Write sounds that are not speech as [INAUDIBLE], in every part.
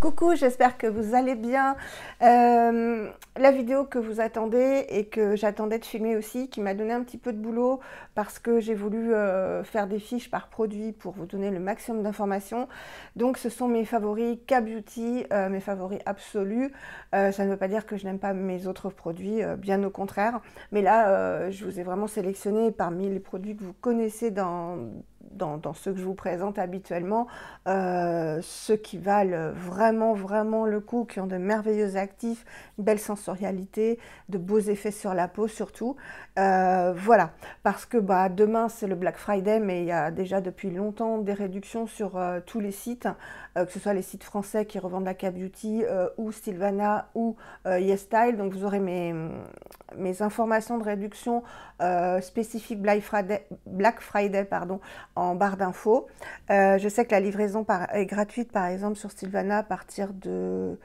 Coucou, j'espère que vous allez bien. Euh, la vidéo que vous attendez et que j'attendais de filmer aussi, qui m'a donné un petit peu de boulot parce que j'ai voulu euh, faire des fiches par produit pour vous donner le maximum d'informations. Donc ce sont mes favoris K-Beauty, euh, mes favoris absolus. ça ne veut pas dire que je n'aime pas mes autres produits, bien au contraire. Mais là, je vous ai vraiment sélectionné parmi les produits que vous connaissez dans, dans, ceux que je vous présente habituellement, euh, ceux qui valent vraiment, vraiment le coup, qui ont de merveilleux actifs, une belle sensorialité, de beaux effets sur la peau surtout. Euh, voilà, parce que bah, demain c'est le Black Friday, mais il y a déjà depuis longtemps des réductions sur euh, tous les sites, que ce soit les sites français qui revendent la K-Beauty ou Sylvana ou YesStyle. Donc vous aurez mes, mes informations de réduction spécifiques Black Friday, Black Friday pardon, barre d'infos. Euh, je sais que la livraison par, est gratuite, par exemple, sur Sylvana à partir de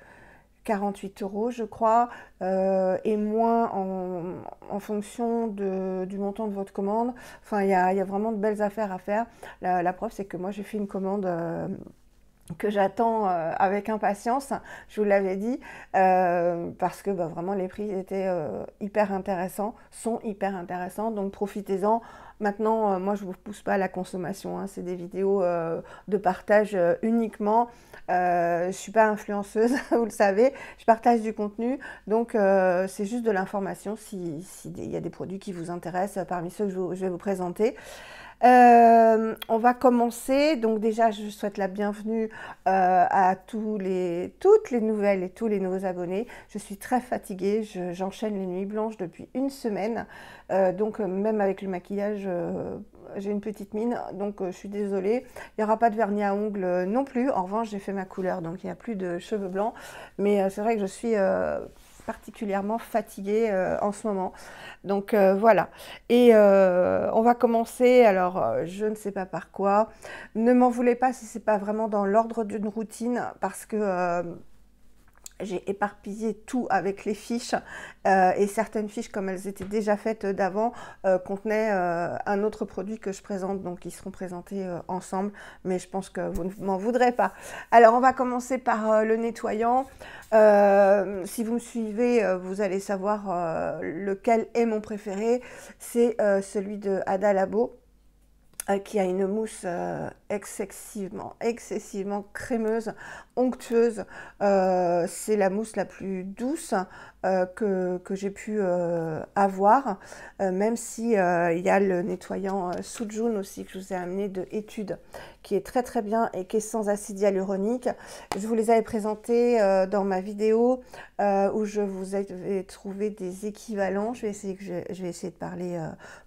48 euros, je crois, euh, et moins en, fonction du montant de votre commande. Enfin, il ya a, vraiment de belles affaires à faire. La, preuve, c'est que moi, j'ai fait une commande. Euh, que j'attends avec impatience, je vous l'avais dit, parce que bah, vraiment les prix étaient hyper intéressants, sont hyper intéressants, donc profitez-en Maintenant, euh, moi, je ne vous pousse pas à la consommation. Hein. C'est des vidéos euh, de partage euh, uniquement. je ne suis pas influenceuse, [LAUGHS] vous le savez. Je partage du contenu. Donc, c'est juste de l'information s'il y a des produits qui vous intéressent parmi ceux que je vais vous présenter. Euh, on va commencer. Donc déjà, je souhaite la bienvenue euh, à tous les, toutes les nouvelles et tous les nouveaux abonnés. Je suis très fatiguée, j'enchaîne les nuits blanches depuis une semaine. Euh, donc même avec le maquillage, j'ai une petite mine, donc je suis désolée. Il n'y aura pas de vernis à ongles non plus. En revanche, j'ai fait ma couleur, donc il n'y a plus de cheveux blancs. Mais c'est vrai que je suis particulièrement fatiguée euh, en ce moment. Donc euh, voilà. Et euh, on va commencer, alors je ne sais pas par quoi. Ne m'en voulez pas si c'est pas vraiment dans l'ordre d'une routine, parce que j'ai éparpillé tout avec les fiches euh, et certaines fiches, comme elles étaient déjà faites d'avant, euh, contenaient euh, un autre produit que je présente, donc ils seront présentés ensemble, mais je pense que vous ne m'en voudrez pas. Alors on va commencer par le nettoyant. si vous me suivez, vous allez savoir lequel est mon préféré, c'est celui de Ada Labo. Euh, qui a une mousse euh, excessivement, excessivement crémeuse, onctueuse. Euh, c'est la mousse la plus douce euh, que, j'ai pu euh, avoir, euh, même si il y a le nettoyant Sujun aussi que je vous ai amené de Études, qui est très très bien et qui est sans acide hyaluronique. Je vous les avais présentés dans ma vidéo où je vous avais trouvé des équivalents. Je vais essayer, que je, vais essayer de parler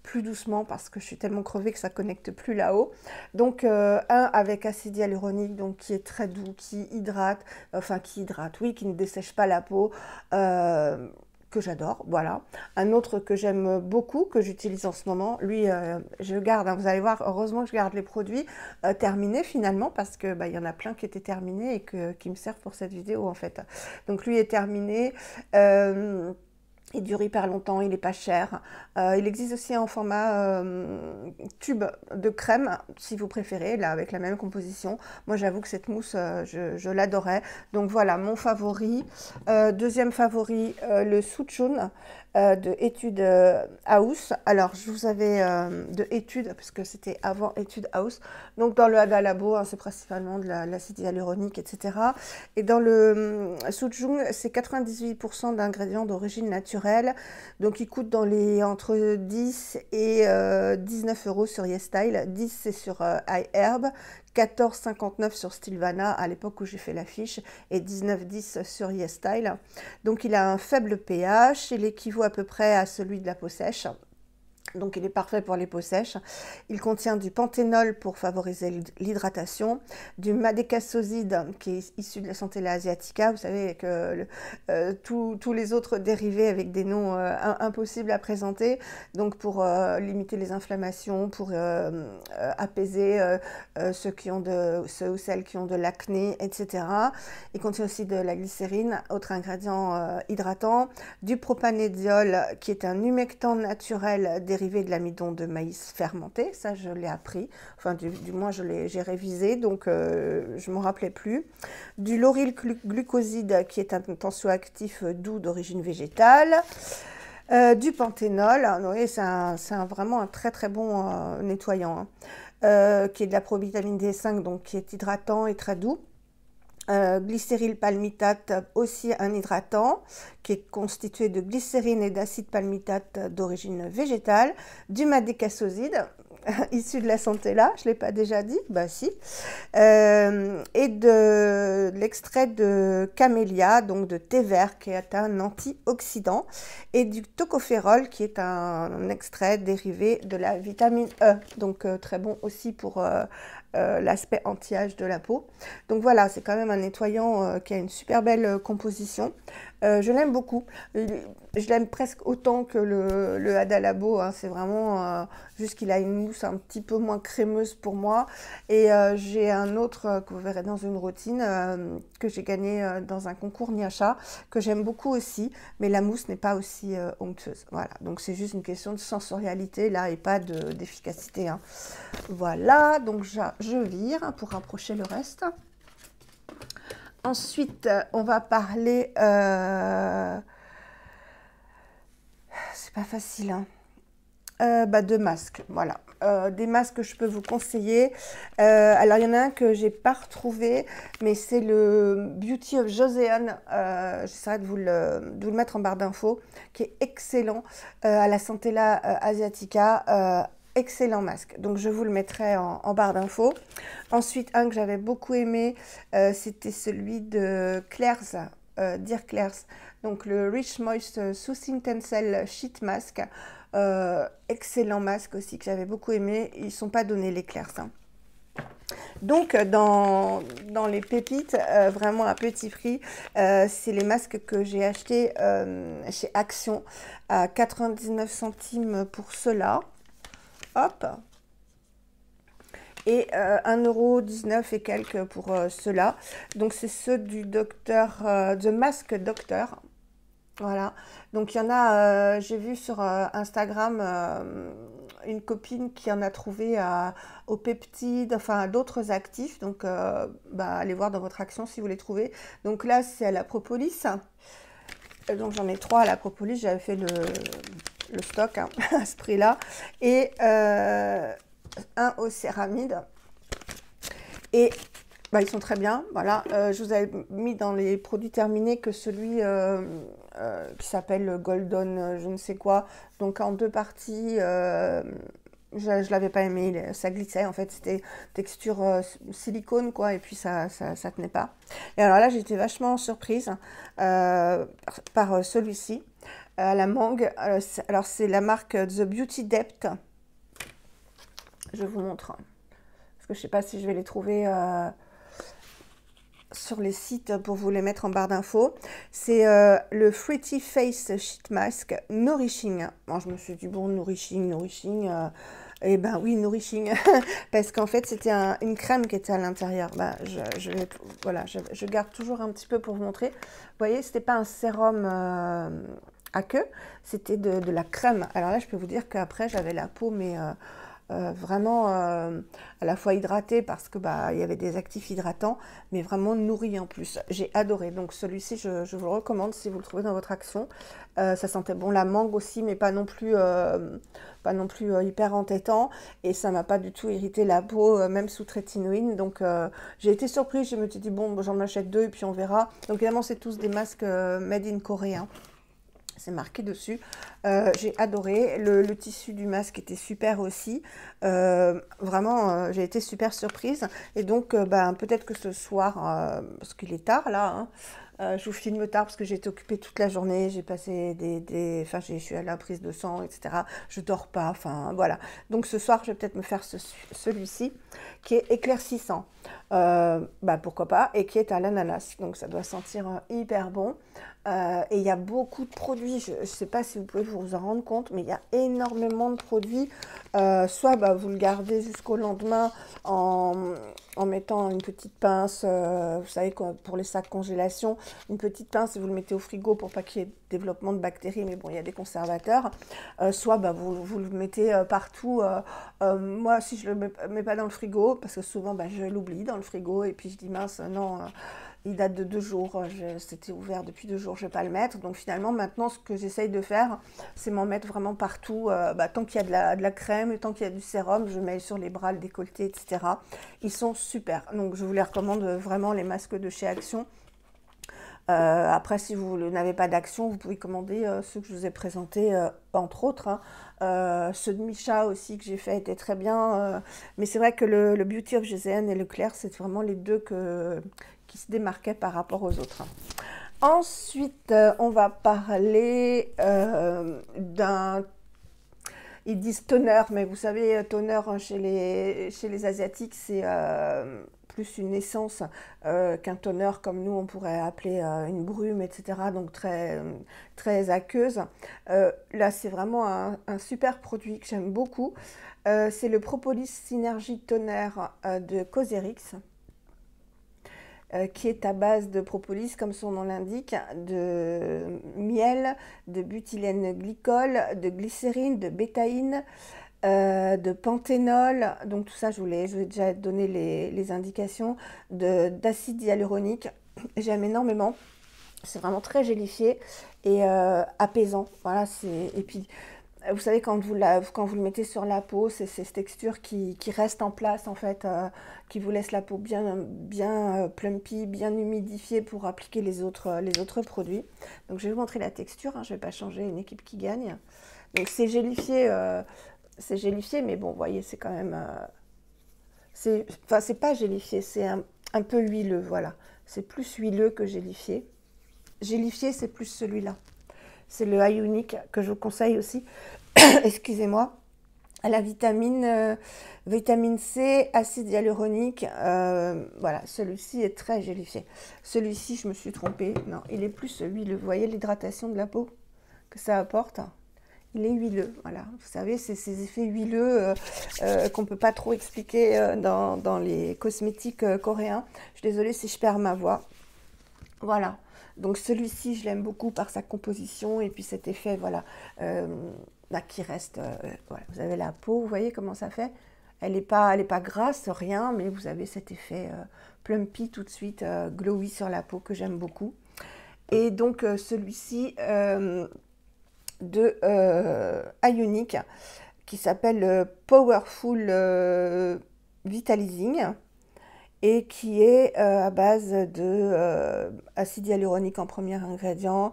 plus doucement parce que je suis tellement crevée que ça connecte plus là-haut. Donc un avec acide hyaluronique, donc qui est très doux, qui hydrate, enfin qui hydrate, oui, qui ne dessèche pas la peau. Euh, que j'adore, voilà. Un autre que j'aime beaucoup, que j'utilise en ce moment, lui, euh, je garde, hein, vous allez voir, heureusement que je garde les produits euh, terminés finalement, parce que bah, il y en a plein qui étaient terminés et que, qui me servent pour cette vidéo en fait. Donc lui est terminé. Il dure hyper longtemps, il n'est pas cher. Euh, il existe aussi en format euh, tube de crème, si vous préférez, là avec la même composition. Moi j'avoue que cette mousse, euh, je, l'adorais. Donc voilà, mon favori. deuxième favori, le Souchoun. Euh, de Études House. Euh, Alors, je vous avais euh, de Études, parce que c'était avant Études House. Donc, dans le Hada Labo, hein, c'est principalement de l'acide hyaluronique, etc. Et dans le euh, c'est 98% d'ingrédients d'origine naturelle. Donc, il coûte dans les, entre 10 et 19 euros sur YesStyle. 10, c'est sur iHerb. 14,59 sur Stilvana à l'époque où j'ai fait l'affiche et 19,10 sur YesStyle. Donc il a un faible pH, il équivaut à peu près à celui de la peau sèche donc il est parfait pour les peaux sèches. Il contient du panthénol pour favoriser l'hydratation, du madecassoside qui est issu de la santé la asiatica, vous savez, que euh, tous les autres dérivés avec des noms euh, impossibles à présenter, donc pour euh, limiter les inflammations, pour apaiser ceux, qui ont de, ceux ou celles qui ont de l'acné, etc. Il contient aussi de la glycérine, autre ingrédient hydratant, du propanédiol qui est un humectant naturel dérivé de l'amidon de maïs fermenté. Ça, je l'ai appris. Enfin, du, je moins, j'ai révisé, donc euh, je ne m'en rappelais plus. Du lauryl glucoside, qui est un tensioactif euh, doux d'origine végétale. Euh, du panthénol, hein, c'est un, un, vraiment un très très bon nettoyant, hein. qui est de la provitamine D5, donc qui est hydratant et très doux. Euh, glycéryl palmitate, euh, aussi un hydratant qui est constitué de glycérine et d'acide palmitate euh, d'origine végétale, du madécassoside, [LAUGHS] issu de la santé là, je ne l'ai pas déjà dit, bah si, et de l'extrait de camélia, donc de thé vert qui est un antioxydant, et du tocophérol qui est un, extrait dérivé de la vitamine E, donc très bon aussi pour euh, l'aspect anti-âge de la peau. Donc voilà, c'est quand même un nettoyant euh, qui a une super belle euh, composition. Euh, je l'aime beaucoup. Je l'aime presque autant que le, Adalabo. Hein. C'est vraiment euh, juste qu'il a une mousse un petit peu moins crémeuse pour moi. Et euh, j'ai un autre que vous verrez dans une routine que j'ai gagné dans un concours Niacha que j'aime beaucoup aussi. Mais la mousse n'est pas aussi onctueuse. Voilà. Donc c'est juste une question de sensorialité là et pas d'efficacité. Hein. Voilà. Donc je vire pour rapprocher le reste. Ensuite, euh, on va parler. Euh, c'est pas facile, hein. Euh, bah, masques, voilà. des masques que je peux vous conseiller. alors, il y en a un que j'ai pas retrouvé, mais c'est le Beauty of Joseon, J'essaierai de de vous le mettre en barre d'infos, qui est excellent à la Santella Asiatica excellent masque. Donc je vous le mettrai en, barre d'infos. Ensuite, un que j'avais beaucoup aimé, euh, c'était celui de Klairs. dire euh, Dear Donc le Rich Moist Soothing Intensel Sheet Mask. Euh, excellent masque aussi que j'avais beaucoup aimé. Ils ne sont pas donnés les clairs hein. Donc, dans, dans, les pépites, vraiment à petit prix, c'est les masques que j'ai achetés chez Action à 99 centimes pour cela. Hop. Et 1,19€ euh, et quelques pour euh, cela Donc, c'est ceux du docteur, de euh, The Mask Voilà. Donc, il y en a, j'ai vu sur Instagram une copine qui en a trouvé au peptide, enfin d'autres actifs. Donc, bah, allez voir dans votre action si vous les trouvez. Donc, là, c'est à la propolis. Donc, j'en ai trois à la propolis. J'avais fait le le stock hein, [LAUGHS] à ce prix-là, et euh, un au céramide. Et bah, ils sont très bien. Voilà, euh, je vous avais mis dans les produits terminés que celui euh, qui s'appelle Golden, je ne sais quoi. Donc en deux parties, je, ne l'avais pas aimé, ça glissait en fait, c'était texture silicone quoi, et puis ça, ça, tenait pas. Et alors là, j'étais vachement surprise par celui-ci. Euh, la mangue. Euh, alors, c'est la marque euh, The Beauty Depth. Je vous montre. Parce que je ne sais pas si je vais les trouver sur les sites pour vous les mettre en barre d'infos. C'est le Fruity Face Sheet Mask Nourishing. je me suis dit, bon, Nourishing, Nourishing... Euh, et eh ben oui, nourishing, [LAUGHS] parce qu'en fait, c'était une crème qui était à l'intérieur. Bah, je, voilà, je, garde toujours un petit peu pour vous montrer. Vous voyez, ce n'était pas un sérum à queue, c'était de, la crème. Alors là, je peux vous dire qu'après, j'avais la peau, mais euh, euh, vraiment euh, à la fois hydratée parce que bah, il y avait des actifs hydratants, mais vraiment nourri en plus. J'ai adoré. Donc celui-ci, je, vous le recommande si vous le trouvez dans votre action. ça sentait bon la mangue aussi, mais pas non plus, non plus hyper entêtant. Et ça m'a pas du tout irrité la peau, même sous trétinoïne. Donc j'ai été surprise. Je me suis dit bon, j'en achète deux et puis on verra. Donc évidemment, c'est tous des masques made in Corée. C'est marqué dessus. Euh, j'ai adoré. Le, tissu du masque était super aussi. Euh, vraiment, euh, j'ai été super surprise. Et donc, ben, peut-être que ce soir, parce qu'il est tard là, hein, je vous filme tard parce que j'ai été occupée toute la journée. J'ai passé des. Enfin, je suis à la prise de sang, etc. Je dors pas. Enfin, voilà. Donc, ce soir, je vais peut-être me faire celui-ci qui est éclaircissant. ben, pourquoi pas. Et qui est à l'ananas. Donc, ça doit sentir hyper bon. Euh, et il y a beaucoup de produits, je ne sais pas si vous pouvez vous en rendre compte, mais il y a énormément de produits. Euh, soit bah, vous le gardez jusqu'au lendemain en, mettant une petite pince, euh, vous savez, pour les sacs congélation, une petite pince et vous le mettez au frigo pour pas qu'il y ait développement de bactéries, mais bon, il y a des conservateurs. soit bah, vous, le mettez partout. moi, si je ne le mets, pas dans le frigo, parce que souvent, bah, je l'oublie dans le frigo et puis je dis mince, non. Il date de deux jours, euh, c'était ouvert depuis deux jours, je ne vais pas le mettre. Donc finalement, maintenant, ce que j'essaye de faire, c'est m'en mettre vraiment partout. Euh, bah, tant qu'il y a de la, crème, tant qu'il y a du sérum, je mets sur les bras, le décolleté, etc. Ils sont super. Donc je vous les recommande vraiment, les masques de chez Action. Euh, après, si vous n'avez pas d'action, vous pouvez commander ceux que je vous ai présentés, entre autres. Hein. ceux de Micha aussi que j'ai fait étaient très bien. mais c'est vrai que le, le Beauty of GZN et le Claire, c'est vraiment les deux que, qui se démarquait par rapport aux autres. Ensuite, euh, on va parler euh, d'un... Ils disent tonneur, mais vous savez, tonneur, chez les, chez les Asiatiques, c'est euh, plus une essence qu'un tonneur. comme nous, on pourrait appeler une brume, etc. Donc très, très aqueuse. là, c'est vraiment un, super produit que j'aime beaucoup. c'est le Propolis Synergie Toner de Coserix. Euh, qui est à base de propolis, comme son nom l'indique, de miel, de butylène glycol, de glycérine, de bétaïne, euh, de panthénol. Donc tout ça, je vous, je déjà donné les, indications, d'acide hyaluronique. J'aime énormément. C'est vraiment très gélifié et euh, apaisant. Voilà, c'est... Et puis vous savez, quand vous, quand vous le mettez sur la peau, c'est cette texture qui, reste en place, en fait, euh, qui vous laisse la peau bien, bien euh, plumpy, bien humidifiée pour appliquer les autres, euh, les autres produits. Donc, je vais vous montrer la texture. Hein. je ne vais pas changer une équipe qui gagne. Donc, c'est gélifié, c'est gélifié, mais bon, vous voyez, c'est quand même... c'est Enfin, c'est pas gélifié, c'est un, un, peu huileux, voilà. C'est plus huileux que gélifié. Gélifié, c'est plus celui-là c'est le high unique que je vous conseille aussi. [COUGHS] Excusez-moi. La vitamine, euh, vitamine C, acide hyaluronique, euh, voilà, celui-ci est très gélifié. Celui-ci, je me suis trompée. Non, il est plus huileux. Vous voyez l'hydratation de la peau que ça apporte il est huileux, voilà. Vous savez, c'est ces effets huileux euh, qu'on ne peut pas trop expliquer dans, dans, les cosmétiques coréens. Je suis désolée si je perds ma voix. Voilà. Donc celui-ci, je l'aime beaucoup par sa composition et puis cet effet, voilà, euh, bah, qui reste. Euh, voilà. Vous avez la peau, vous voyez comment ça fait Elle n'est pas, elle pas grasse, rien, mais vous avez cet effet euh, plumpy tout de suite, glowy sur la peau que j'aime beaucoup. Et donc celui-ci de Ionic qui s'appelle Powerful Vitalizing et qui est euh, à base de euh, acide hyaluronique en premier ingrédient.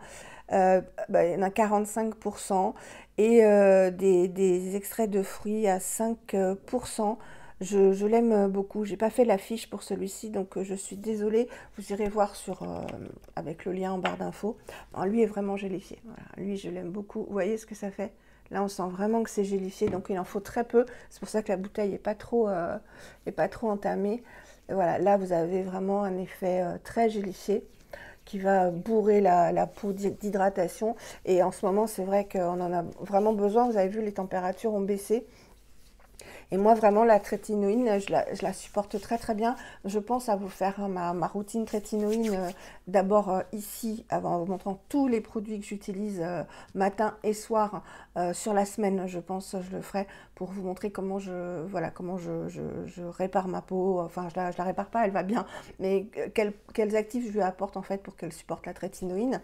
Euh, bah, il y en a 45% et des, extraits de fruits à 5%. Je, l'aime beaucoup. J'ai pas fait l'affiche pour celui-ci, donc je suis désolée. Vous irez voir sur, avec le lien en barre d'infos. lui est vraiment gélifié. Lui, je l'aime beaucoup. Vous voyez ce que ça fait Là, on sent vraiment que c'est gélifié, donc il en faut très peu. C'est pour ça que la bouteille n'est pas, trop, pas trop entamée voilà, là vous avez vraiment un effet euh, très gélifié qui va bourrer la, la peau d'hydratation. Et en ce moment, c'est vrai qu'on en a vraiment besoin. Vous avez vu, les températures ont baissé. Et moi, vraiment, la trétinoïne, je la, supporte très très bien. Je pense à vous faire ma, routine trétinoïne euh, d'abord euh, ici, avant en vous montrant tous les produits que j'utilise euh, matin et soir sur la semaine. Je pense je le ferai pour vous montrer comment je, voilà, comment je, répare ma peau. Enfin, je ne la, répare pas, elle va bien, mais quels actifs je lui apporte en fait pour qu'elle supporte la trétinoïne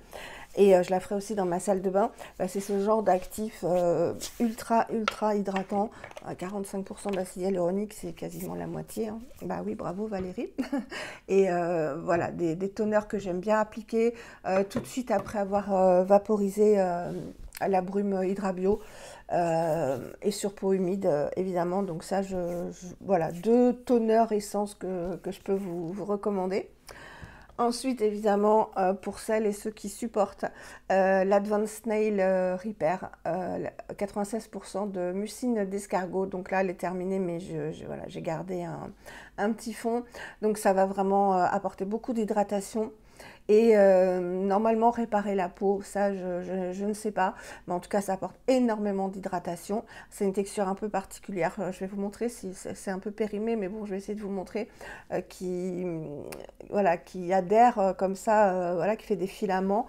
et euh, je la ferai aussi dans ma salle de bain. Bah, c'est ce genre d'actif euh, ultra, ultra hydratant. 45% euh, d'acide hyaluronique, c'est quasiment la moitié. Hein. Bah oui, bravo Valérie. [LAUGHS] et voilà, des, des, que j'aime bien appliquer tout de suite après avoir vaporisé la brume hydrabio Bio. et sur peau humide évidemment donc ça je, voilà deux tonneurs essence que, je peux vous recommander Ensuite, évidemment, euh, pour celles et ceux qui supportent euh, l'Advanced Nail euh, Repair, 96% de mucine d'escargot. Donc là, elle est terminée, mais voilà, j'ai gardé un, petit fond. Donc ça va vraiment apporter beaucoup d'hydratation. Et euh, normalement, réparer la peau, ça, je, ne sais pas. Mais en tout cas, ça apporte énormément d'hydratation. C'est une texture un peu particulière. Euh, je vais vous montrer si c'est un peu périmé, mais bon, je vais essayer de vous montrer euh, qui, voilà, qui adhère comme ça, voilà, qui fait des filaments,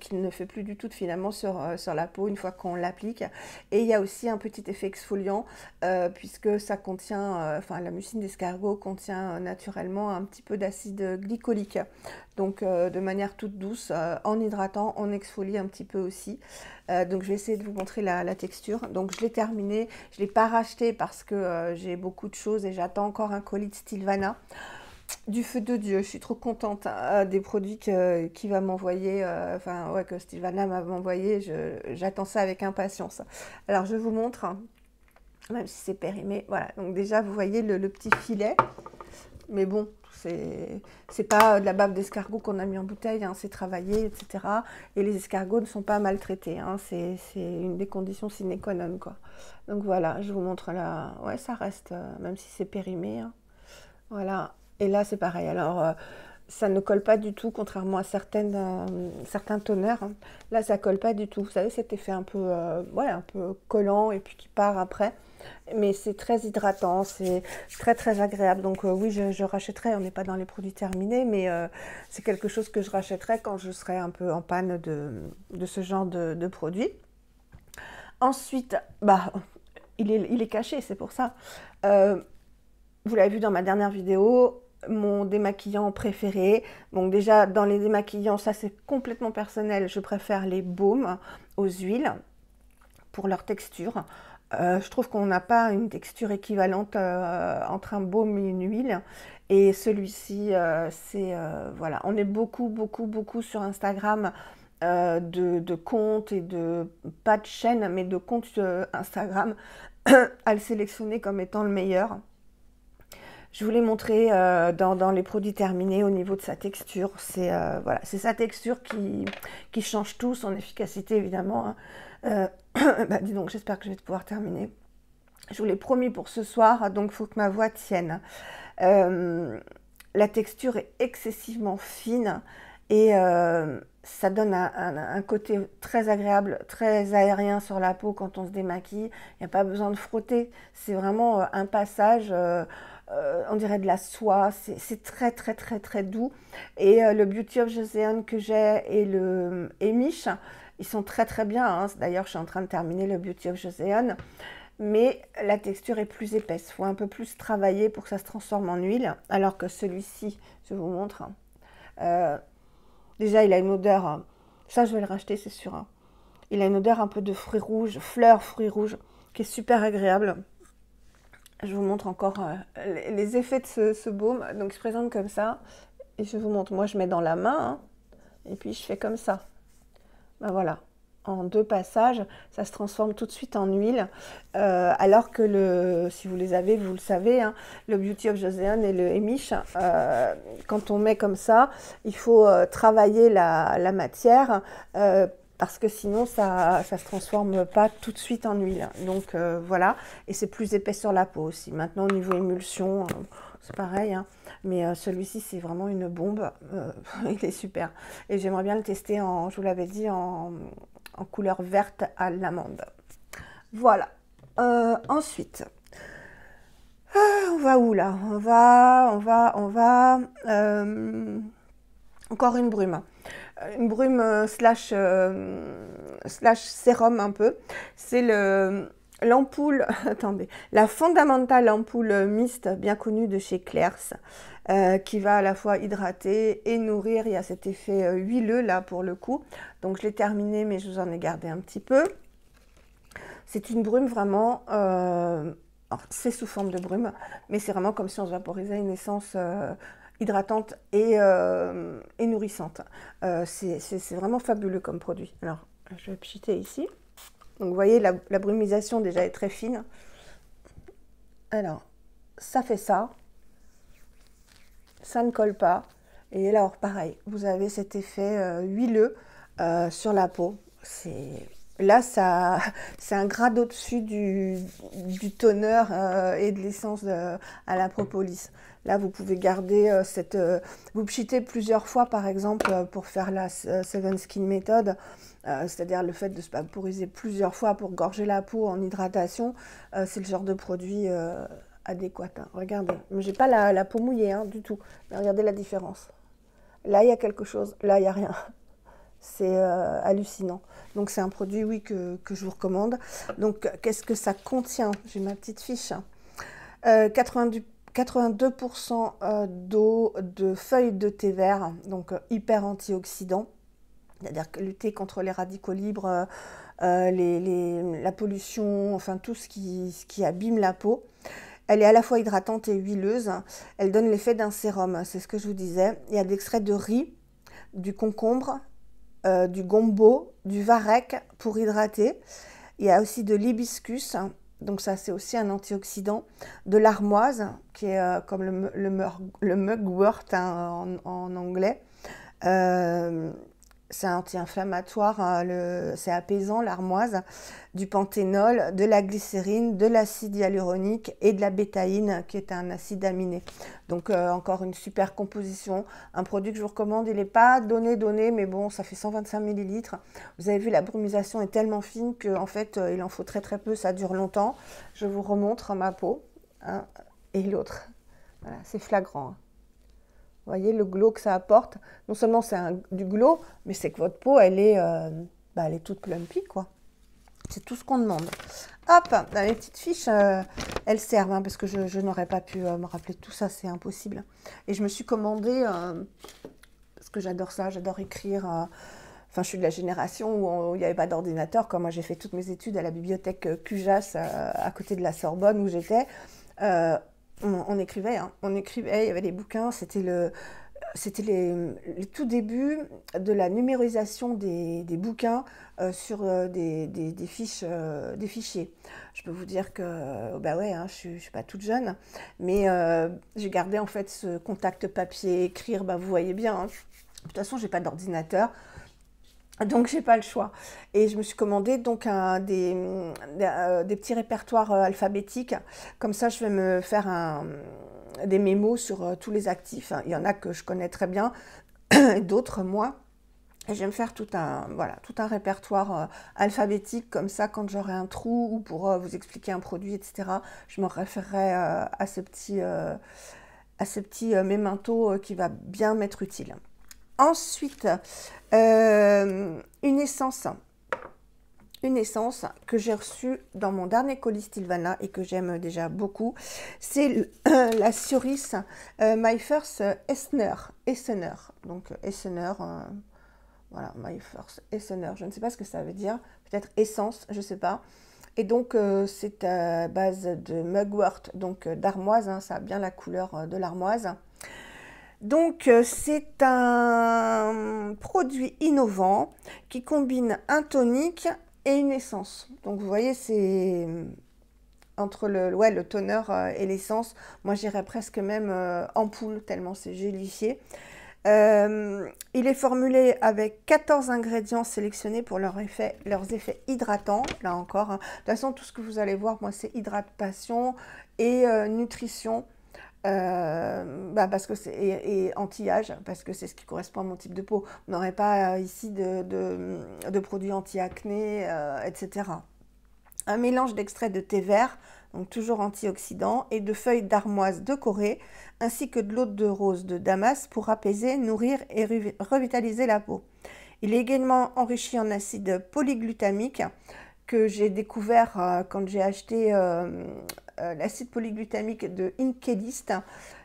qui ne fait plus du tout de filaments sur, sur la peau une fois qu'on l'applique. Et il y a aussi un petit effet exfoliant, puisque ça contient, enfin la mucine d'escargot contient naturellement un petit peu d'acide glycolique. Donc euh, de manière toute douce euh, en hydratant, en exfolie un petit peu aussi. Euh, donc je vais essayer de vous montrer la, texture. Donc je l'ai terminé, je ne l'ai pas racheté parce que j'ai beaucoup de choses et j'attends encore un colis de Stilvana du feu de Dieu, je suis trop contente hein, des produits qu'il va m'envoyer, enfin ouais, que Stilvana m'a envoyé, j'attends ça avec impatience. Alors je vous montre, hein, même si c'est périmé, voilà, donc déjà vous voyez le petit filet, mais bon, c'est pas de la bave d'escargot qu'on a mis en bouteille, hein, c'est travaillé, etc. Et les escargots ne sont pas maltraités. Hein, c'est une des conditions sine qua non. Donc voilà, je vous montre là. Ouais, ça reste, euh, même si c'est périmé. Hein. Voilà. Et là, c'est pareil. Alors, euh, ça ne colle pas du tout, contrairement à euh, certains tonneurs. Là, ça colle pas du tout. Vous savez, cet effet un peu, un peu collant et puis qui part après mais c'est très hydratant, c'est très très agréable. Donc euh, oui, je, rachèterai, on n'est pas dans les produits terminés, mais euh, c'est quelque chose que je rachèterai quand je serai un peu en panne de, ce genre de, de produit. Ensuite, bah, il est, caché, c'est pour ça. Euh, vous l'avez vu dans ma dernière vidéo, mon démaquillant préféré. Donc déjà, dans les démaquillants, ça c'est complètement personnel, je préfère les baumes aux huiles pour leur texture. Euh, je trouve qu'on n'a pas une texture équivalente euh, entre un baume et une huile. Et celui-ci, euh, c'est voilà, on est beaucoup, beaucoup, beaucoup sur Instagram de, comptes et de pas de chaîne, mais de comptes Instagram [COUGHS] à le sélectionner comme étant le meilleur. Je vous l'ai montré dans, les produits terminés au niveau de sa texture. C'est voilà, sa texture qui, change tout, son efficacité évidemment. Hein. Euh, [COUGHS] bah, dis donc, j'espère que je vais pouvoir terminer. Je vous l'ai promis pour ce soir, donc il faut que ma voix tienne. Euh, la texture est excessivement fine et euh, ça donne un, côté très agréable, très aérien sur la peau quand on se démaquille. Il n'y a pas besoin de frotter. C'est vraiment un passage. on dirait de la soie, c'est très très très très doux. Et le Beauty of Joseon que j'ai et le Emish, ils sont très très bien. Hein. D'ailleurs, je suis en train de terminer le Beauty of Joseon. Mais la texture est plus épaisse. Il faut un peu plus travailler pour que ça se transforme en huile. Alors que celui-ci, je vous montre. Hein. Euh, déjà, il a une odeur. Hein. Ça, je vais le racheter, c'est sûr. Il a une odeur un peu de fruits rouges, fleurs, fruits rouges, qui est super agréable. Je vous montre encore euh, les effets de ce, ce, baume. Donc, il se présente comme ça. Et je vous montre. Moi, je mets dans la main. et puis, je fais comme ça ben voilà, en deux passages, ça se transforme tout de suite en huile. Euh, alors que le, si vous les avez, vous le savez, hein, le Beauty of Joseon et le Emish, euh, quand on met comme ça, il faut euh, travailler la, matière parce que sinon ça ne se transforme pas tout de suite en huile. Donc voilà, et c'est plus épais sur la peau aussi. Maintenant au niveau émulsion, c'est pareil. Hein. Mais euh, celui-ci, c'est vraiment une bombe. Euh, [LAUGHS] il est super. Et j'aimerais bien le tester, en, je vous l'avais dit, en, couleur verte à l'amande. Voilà. Euh, ensuite, ah, on va où là On va, on va, on va... encore une brume une brume slash, slash sérum un peu. C'est le l'ampoule, [LAUGHS] attendez, la fondamentale ampoule miste bien connue de chez Klairs, euh, qui va à la fois hydrater et nourrir. Il y a cet effet euh, huileux là pour le coup. Donc je l'ai terminé, mais je vous en ai gardé un petit peu. C'est une brume vraiment. Euh, c'est sous forme de brume, mais c'est vraiment comme si on se vaporisait une essence. hydratante et, nourrissante. c'est vraiment fabuleux comme produit. Alors, je vais pchiter ici. Donc vous voyez, la, brumisation déjà est très fine. Alors, ça fait ça. Ça ne colle pas. Et là, pareil, vous avez cet effet euh, huileux euh, sur la peau. C'est Là, ça, c'est un grade au-dessus du, du toner euh, et de l'essence à la propolis. Là, vous pouvez garder euh, cette... Euh, vous pchitez plusieurs fois, par exemple, pour faire la Seven Skin Method, c'est-à-dire le fait de se vaporiser plusieurs fois pour gorger la peau en hydratation. c'est le genre de produit adéquat. Hein. Regardez, Regardez, j'ai pas la, peau mouillée hein, du tout. Mais regardez la différence. Là, il y a quelque chose. Là, il n'y a rien. C'est hallucinant. Donc c'est un produit, oui, que, je vous recommande. Donc qu'est-ce que ça contient J'ai ma petite fiche. 82% euh, euh, d'eau, de feuilles de thé vert, donc euh, hyper antioxydant. C'est-à-dire que lutter contre les radicaux libres, la pollution, enfin tout ce qui, abîme la peau. Elle est à la fois hydratante et huileuse. Elle donne l'effet d'un sérum, c'est ce que je vous disais. Il y a extraits de riz, du concombre, euh, du gombo, du varech pour hydrater. Il y a aussi de l'hibiscus, hein. donc ça c'est aussi un antioxydant, de l'armoise, qui est euh, comme le, mugwort hein, en, anglais. Euh, c'est anti-inflammatoire, hein, c'est apaisant, l'armoise, du panthénol, de la glycérine, de l'acide hyaluronique et de la bétaïne qui est un acide aminé. Donc euh, encore une super composition, un produit que je vous recommande, il n'est pas donné donné, mais bon ça fait 125 ml. Vous avez vu la brumisation est tellement fine qu'en fait euh, il en faut très très peu, ça dure longtemps. Je vous remontre ma peau hein, et l'autre, voilà c'est flagrant. Hein. Vous voyez le glow que ça apporte. Non seulement c'est du glow, mais c'est que votre peau, elle est, euh, bah, elle est toute plumpy, quoi. C'est tout ce qu'on demande. Hop, les petites fiches, euh, elles servent, hein, parce que je, n'aurais pas pu euh, me rappeler tout ça, c'est impossible. Et je me suis commandé, parce que j'adore ça, j'adore écrire. Enfin, je suis de la génération où il n'y avait pas d'ordinateur. Comme moi, j'ai fait toutes mes études à la bibliothèque Cujas, à côté de la Sorbonne, où j'étais on, écrivait, hein. on écrivait, il y avait des bouquins, c'était le, tout début de la numérisation des, bouquins euh, sur euh, des, fiches, euh, des fichiers. Je peux vous dire que, oh bah ouais, hein, je ne suis pas toute jeune, mais j'ai gardé en fait ce contact papier, écrire, bah vous voyez bien. Hein. De toute façon, n'ai pas d'ordinateur, donc j'ai pas le choix. Et je me suis commandé donc un, des, euh, petits répertoires euh, alphabétiques. Comme ça, je vais me faire des mémos sur euh, tous les actifs. Hein. Il y en a que je connais très bien, d'autres moi, Et je vais me faire tout un, voilà, tout un répertoire alphabétique, comme ça, quand j'aurai un trou ou pour vous expliquer un produit, etc., je me référerai à ce petit, à ce petit mémento qui va bien m'être utile. Ensuite, euh, une essence. Une essence que j'ai reçue dans mon dernier colis Sylvana et que j'aime déjà beaucoup. C'est [COUGHS] la cerise euh, My First Essener. Essener. Donc Essener, euh, voilà, My First Essener. Je ne sais pas ce que ça veut dire. Peut-être essence, je ne sais pas. Et donc, c'est à base de mugwort, donc d'armoise. Hein. ça a bien la couleur de l'armoise. Donc euh, c'est un produit innovant qui combine un tonique et une essence. Donc vous voyez, c'est euh, entre le, ouais, le toner euh, et l'essence. Moi j'irais presque même ampoule tellement c'est gélifié. il est formulé avec 14 ingrédients sélectionnés pour leurs effets hydratants, là encore. Hein. De toute façon, tout ce que vous allez voir, moi, c'est hydratation et nutrition. Euh, bah parce que c'est et, anti-âge parce que c'est ce qui correspond à mon type de peau. On n'aurait pas euh, ici de, de, produits anti-acné, euh, etc. Un mélange d'extrait de thé vert, donc toujours antioxydant, et de feuilles d'armoise de Corée, ainsi que de l'eau de rose de Damas pour apaiser, nourrir et revitaliser la peau. Il est également enrichi en acide polyglutamique que j'ai découvert quand j'ai acheté euh, l'acide polyglutamique de Inkedist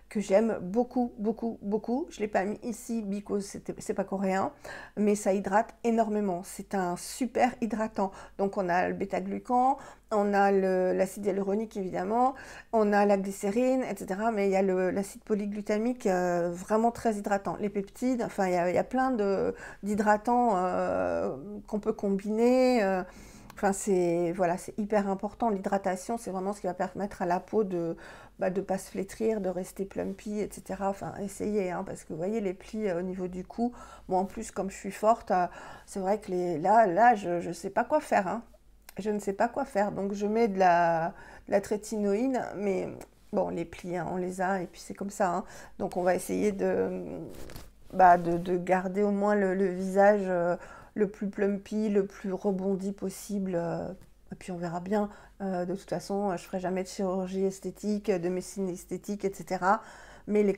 que j'aime beaucoup, beaucoup, beaucoup. Je ne l'ai pas mis ici because c'est pas coréen, mais ça hydrate énormément. C'est un super hydratant. Donc on a le bêta-glucan, on a l'acide hyaluronique évidemment, on a la glycérine, etc. Mais il y a l'acide polyglutamique euh, vraiment très hydratant. Les peptides, enfin il y a, plein d'hydratants euh, qu'on peut combiner. Enfin, c'est voilà, c'est hyper important. L'hydratation, c'est vraiment ce qui va permettre à la peau de bah, de pas se flétrir, de rester plumpy, etc. Enfin, essayez, hein, parce que vous voyez les plis euh, au niveau du cou. Moi, en plus, comme je suis forte, euh, c'est vrai que les là, là, je ne sais pas quoi faire. Hein. Je ne sais pas quoi faire. Donc, je mets de la, la trétinoïne, mais bon, les plis, hein, on les a, et puis c'est comme ça. Donc, on va essayer de, bah, de, garder au moins le, visage. Euh, le plus plumpy, le plus rebondi possible. Euh, et puis on verra bien. Euh, de toute façon, je ne ferai jamais de chirurgie esthétique, de médecine esthétique, etc mais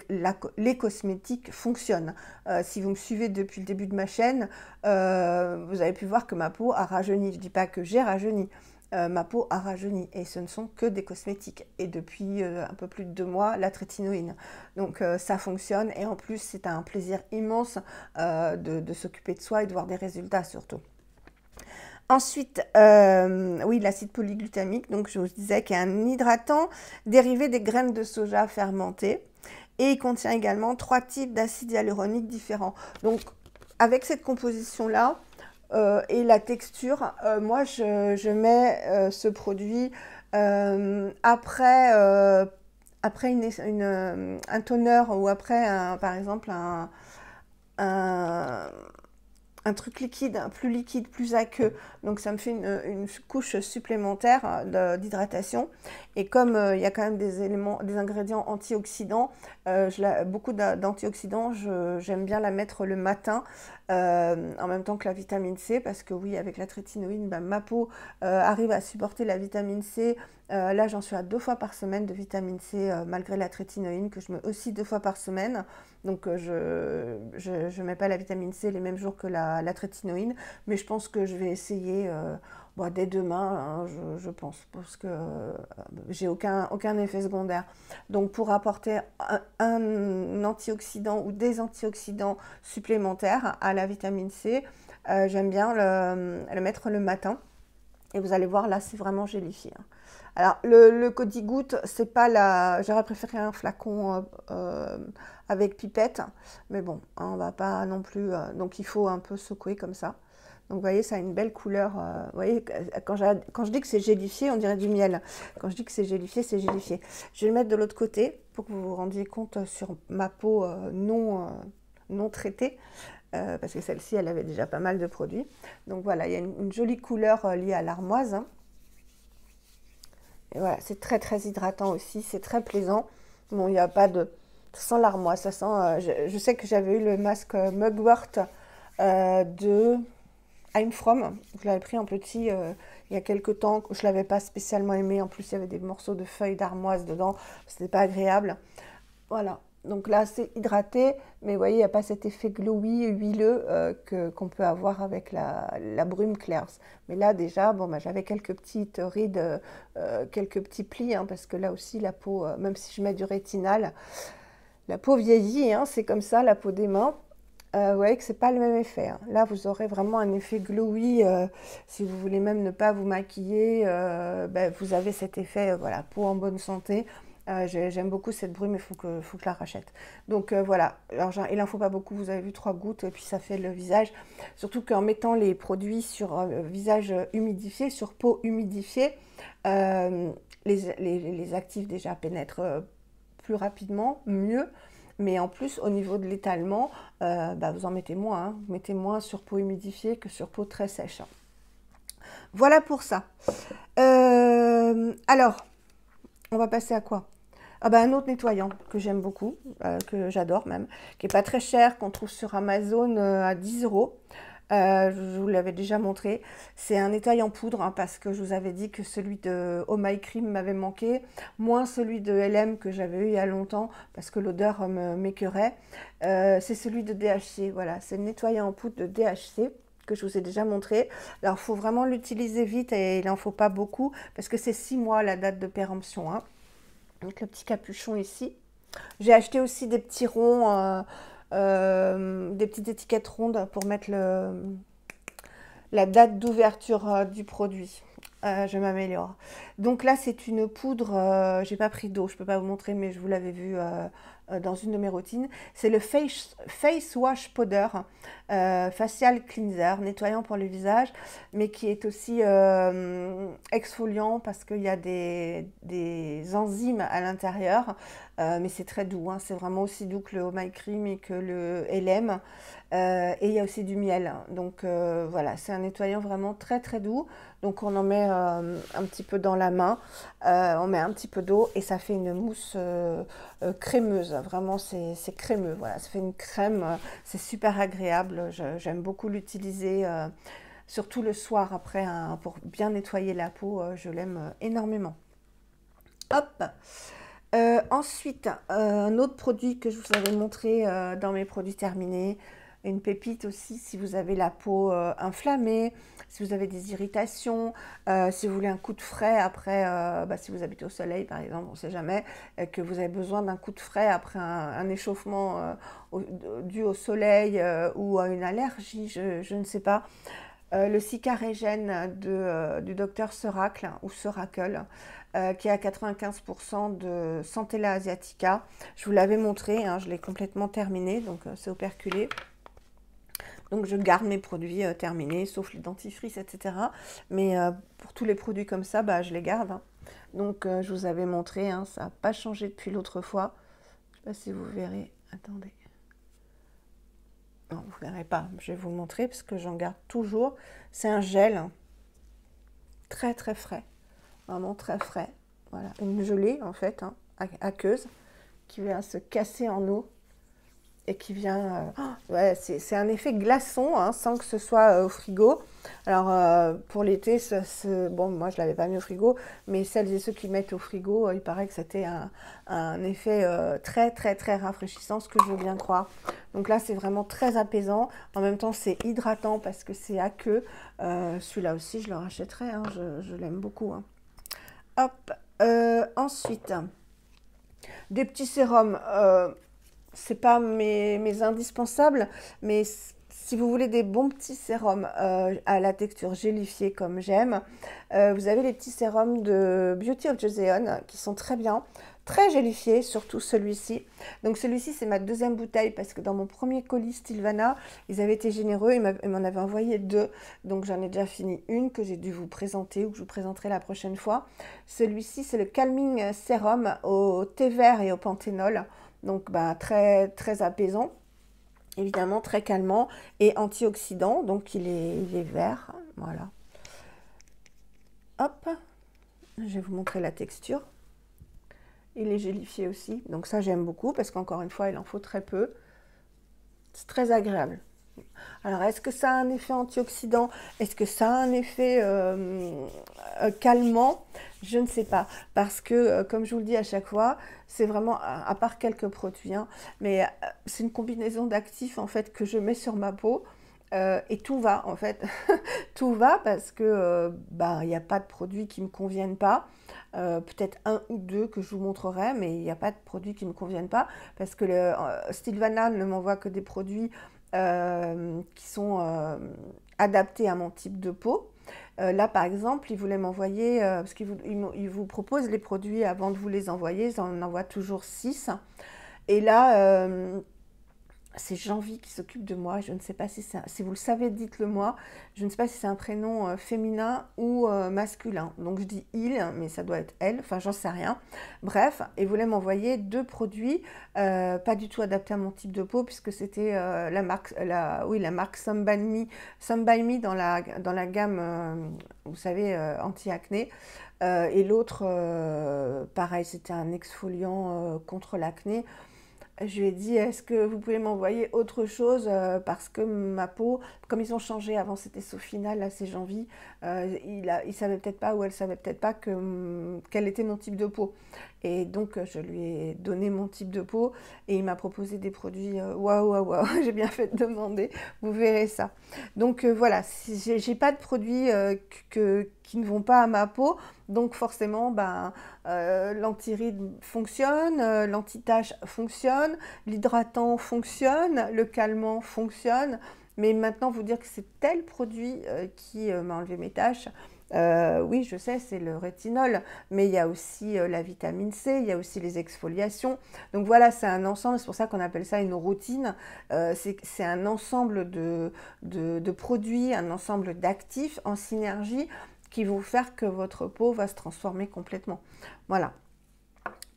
les, cosmétiques fonctionnent. Euh, si vous me suivez depuis le début de ma chaîne, vous avez pu voir que ma peau a rajeuni. Je ne dis pas que j'ai rajeuni, euh, ma peau a rajeuni et ce ne sont que des cosmétiques. Et depuis euh, un peu plus de deux mois, la trétinoïne. Donc euh, ça fonctionne et en plus c'est un plaisir immense de, s'occuper de soi et de voir des résultats surtout. Ensuite, oui, l'acide polyglutamique, donc je vous disais qu'il est un hydratant dérivé des graines de soja fermentées. Et il contient également trois types d'acides hyaluroniques différents. Donc, avec cette composition-là, euh, et la texture, euh, moi je, mets euh, ce produit après, après une, un toner ou après par exemple un, un truc liquide, plus liquide, plus aqueux. Donc ça me fait une, couche supplémentaire euh, d'hydratation. Et comme euh, il y a quand même des éléments, des ingrédients antioxydants, euh, je beaucoup d'antioxydants, j'aime bien la mettre le matin en même temps que la vitamine C parce que oui, avec la trétinoïne, bah, ma peau arrive à supporter la vitamine C euh, là, j'en suis à deux fois par semaine de vitamine C, euh, malgré la trétinoïne que je mets aussi deux fois par semaine. Donc, euh, je ne mets pas la vitamine C les mêmes jours que la, trétinoïne, mais je pense que je vais essayer dès demain, hein, je, pense, parce que j'ai aucun, aucun effet secondaire. Donc, pour apporter un, antioxydant ou des antioxydants supplémentaires à la vitamine C, j'aime bien le, mettre le matin. Et vous allez voir, là, c'est vraiment gélifié. Hein. Alors, le, le Codigoutte, c'est pas la. J'aurais préféré un flacon euh, euh, avec pipette, mais bon, on hein, on va pas non plus. Euh, donc, il faut un peu secouer comme ça. Donc, vous voyez, ça a une belle couleur. vous voyez, quand, je dis que c'est gélifié, on dirait du miel. Quand je dis que c'est gélifié, c'est gélifié. Je vais le mettre de l'autre côté pour que vous vous rendiez compte sur ma peau non, non traitée. parce que celle-ci, elle avait déjà pas mal de produits. Donc voilà, il y a une, jolie couleur liée à l'armoise. Hein voilà, c'est très très hydratant aussi, c'est très plaisant. Bon, il n'y a pas de... sans sent ça sent... Euh, je, sais que j'avais eu le masque euh, Mugwort euh, de I'm From. Je l'avais pris en petit il y a quelques temps. Je ne l'avais pas spécialement aimé. En plus, il y avait des morceaux de feuilles d'armoise dedans. Ce C'était pas agréable. Voilà donc là, c'est hydraté, mais vous voyez, il n'y a pas cet effet glowy, huileux euh, qu'on peut avoir avec la, brume claire. Mais là, déjà, bon, bah, j'avais quelques petites rides, euh, quelques petits plis, hein, parce que là aussi, la peau, euh, même si je mets du rétinal, la peau vieillit, hein, c'est comme ça, la peau des mains. vous voyez que n'est pas le même effet. Hein. Là, vous aurez vraiment un effet glowy. si vous voulez même ne pas vous maquiller, ben, vous avez cet effet, voilà, peau en bonne santé. Euh, j'aime beaucoup cette brume, il faut que, je la rachète. Donc euh, voilà, alors il n'en faut pas beaucoup, vous avez vu trois gouttes, et puis ça fait le visage. Surtout qu'en mettant les produits sur euh, visage humidifié, sur peau humidifiée, les, actifs déjà pénètrent plus rapidement, mieux. Mais en plus, au niveau de l'étalement, bah, vous en mettez moins. Hein. Vous mettez moins sur peau humidifiée que sur peau très sèche. Voilà pour ça. alors, on va passer à quoi ah bah, un autre nettoyant que j'aime beaucoup, euh, que j'adore même, qui n'est pas très cher, qu'on trouve sur Amazon euh, à 10 euros. Euh, je vous l'avais déjà montré. C'est un nettoyant poudre hein, parce que je vous avais dit que celui de Oh My Cream m'avait manqué, moins celui de LM que j'avais eu il y a longtemps parce que l'odeur m'écœurait. c'est celui de DHC, voilà, c'est le nettoyant en poudre de DHC que je vous ai déjà montré. Alors, il faut vraiment l'utiliser vite et il n'en faut pas beaucoup parce que c'est 6 mois la date de péremption. Hein le petit capuchon ici. J'ai acheté aussi des petits ronds, euh, euh, des petites étiquettes rondes pour mettre la date d'ouverture euh, du produit. je m'améliore. Donc là, c'est une poudre. j'ai pas pris d'eau, je peux pas vous montrer, mais je vous l'avais vu euh, dans une de mes routines, c'est le face, Wash Powder, euh, facial cleanser, nettoyant pour le visage, mais qui est aussi euh, exfoliant parce qu'il y a des enzymes à l'intérieur euh, mais c'est très doux, hein. c'est vraiment aussi doux que le Oh Cream et que le LM. Euh, et il y a aussi du miel. Donc euh, voilà, c'est un nettoyant vraiment très très doux. Donc on en met un petit peu dans la main, on met un petit peu d'eau et ça fait une mousse crémeuse. Vraiment, c'est crémeux. Voilà, ça fait une crème, c'est super agréable. J'aime beaucoup l'utiliser. Surtout le soir après, hein, pour bien nettoyer la peau, je l'aime énormément. Hop euh, ensuite, euh, un autre produit que je vous avais montré euh, dans mes produits terminés, une pépite aussi si vous avez la peau inflammée, si vous avez des irritations, si vous voulez un coup de frais après, bah, si vous habitez au soleil par exemple, on ne sait jamais, que vous avez besoin d'un coup de frais après un, échauffement dû au soleil ou à une allergie, je ne sais pas. Euh, le sicarégène de, euh, du docteur Seracle ou Seracle, euh, qui est à 95% de Santella asiatica. Je vous l'avais montré, hein, je l'ai complètement terminé, donc c'est operculé. Donc je garde mes produits terminés, sauf les dentifrices, etc. Mais pour tous les produits comme ça, bah, je les garde. Hein. Donc je vous avais montré, hein, ça n'a pas changé depuis l'autre fois. Je ne sais pas si vous verrez. Attendez vous verrez pas. Je vais vous montrer parce que j'en garde toujours. C'est un gel très très frais. Vraiment très frais. Voilà, une gelée en fait, hein, aqueuse, qui vient se casser en eau et qui vient. Euh, oh, ouais, c'est un effet glaçon, hein, sans que ce soit euh, au frigo. Alors euh, pour l'été, bon, moi je l'avais pas mis au frigo, mais celles et ceux qui mettent au frigo, il paraît que c'était un, effet très très très rafraîchissant, ce que je veux bien croire. Donc là, c'est vraiment très apaisant. En même temps, c'est hydratant parce que c'est à aqueux. Celui-là aussi, je le rachèterai. Hein, je, l'aime beaucoup. Hein. Hop. ensuite, des petits sérums c'est pas mes, indispensables, mais si vous voulez des bons petits sérums euh, à la texture gélifiée comme j'aime, euh, vous avez les petits sérums de Beauty of Joseon qui sont très bien, très gélifiés, surtout celui-ci. Donc celui-ci, c'est ma deuxième bouteille parce que dans mon premier colis Sylvana, ils avaient été généreux, ils m'en avaient envoyé deux. Donc j'en ai déjà fini une que j'ai dû vous présenter ou que je vous présenterai la prochaine fois. Celui-ci, c'est le Calming sérum au thé vert et au panthénol donc bah, très, très apaisant, évidemment très calmant et antioxydant, donc il est, il est vert, voilà. Hop, je vais vous montrer la texture. Il est gélifié aussi, donc ça j'aime beaucoup parce qu'encore une fois il en faut très peu. C'est très agréable. Alors, est-ce que ça a un effet antioxydant Est-ce que ça a un effet euh, euh, calmant Je ne sais pas. Parce que, euh, comme je vous le dis à chaque fois, c'est vraiment, à, part quelques produits, hein, mais c'est une combinaison d'actifs en fait que je mets sur ma peau. et tout va en fait, [LAUGHS] tout va parce que bah, il n'y a pas de produits qui me conviennent pas. Peut-être un ou deux que je vous montrerai, mais il n'y a pas de produits qui me conviennent pas parce que le, ne m'envoie que des produits euh, qui sont euh, adaptés à mon type de peau. Euh, là, par exemple, ils voulaient m'envoyer, parce qu'ils vous, vous proposent les produits avant de vous les envoyer, ils en envoient toujours 6. Et là, c'est Jean-Vie qui s'occupe de moi. Je ne sais pas si si vous le savez, dites-le moi. Je ne sais pas si c'est un prénom euh, féminin ou euh, masculin. Donc je dis il, mais ça doit être elle. Enfin, j'en sais rien. Bref, et voulait m'envoyer deux produits, euh, pas du tout adaptés à mon type de peau, puisque c'était la marque, la, oui, la marque Some dans la dans la gamme, vous savez, anti-acné. et l'autre, pareil, c'était un exfoliant contre l'acné je lui ai dit est-ce que vous pouvez m'envoyer autre chose euh, parce que ma peau, comme ils ont changé avant c'était final là c'est Janvier, euh, il, a, il savait peut-être pas ou elle savait peut-être pas que, mm, quel était mon type de peau. Et donc, euh, je lui ai donné mon type de peau et il m'a proposé des produits. Euh, waouh, waouh, waouh, [LAUGHS] j'ai bien fait de demander. Vous verrez ça. Donc, euh, voilà, si j'ai pas de produits que, qui ne vont pas à ma peau. Donc, forcément, ben, l'antiride fonctionne, l'antitache fonctionne, l'hydratant fonctionne, le calmant fonctionne. Mais maintenant, vous dire que c'est tel produit qui m'a enlevé mes tâches... Euh, oui, je sais, c'est le rétinol, mais il y a aussi euh, la vitamine C, il y a aussi les exfoliations. Donc voilà, c'est un ensemble, c'est pour ça qu'on appelle ça une routine. Euh, c'est un ensemble de, de produits, un ensemble d'actifs en synergie qui vont faire que votre peau va se transformer complètement. Voilà.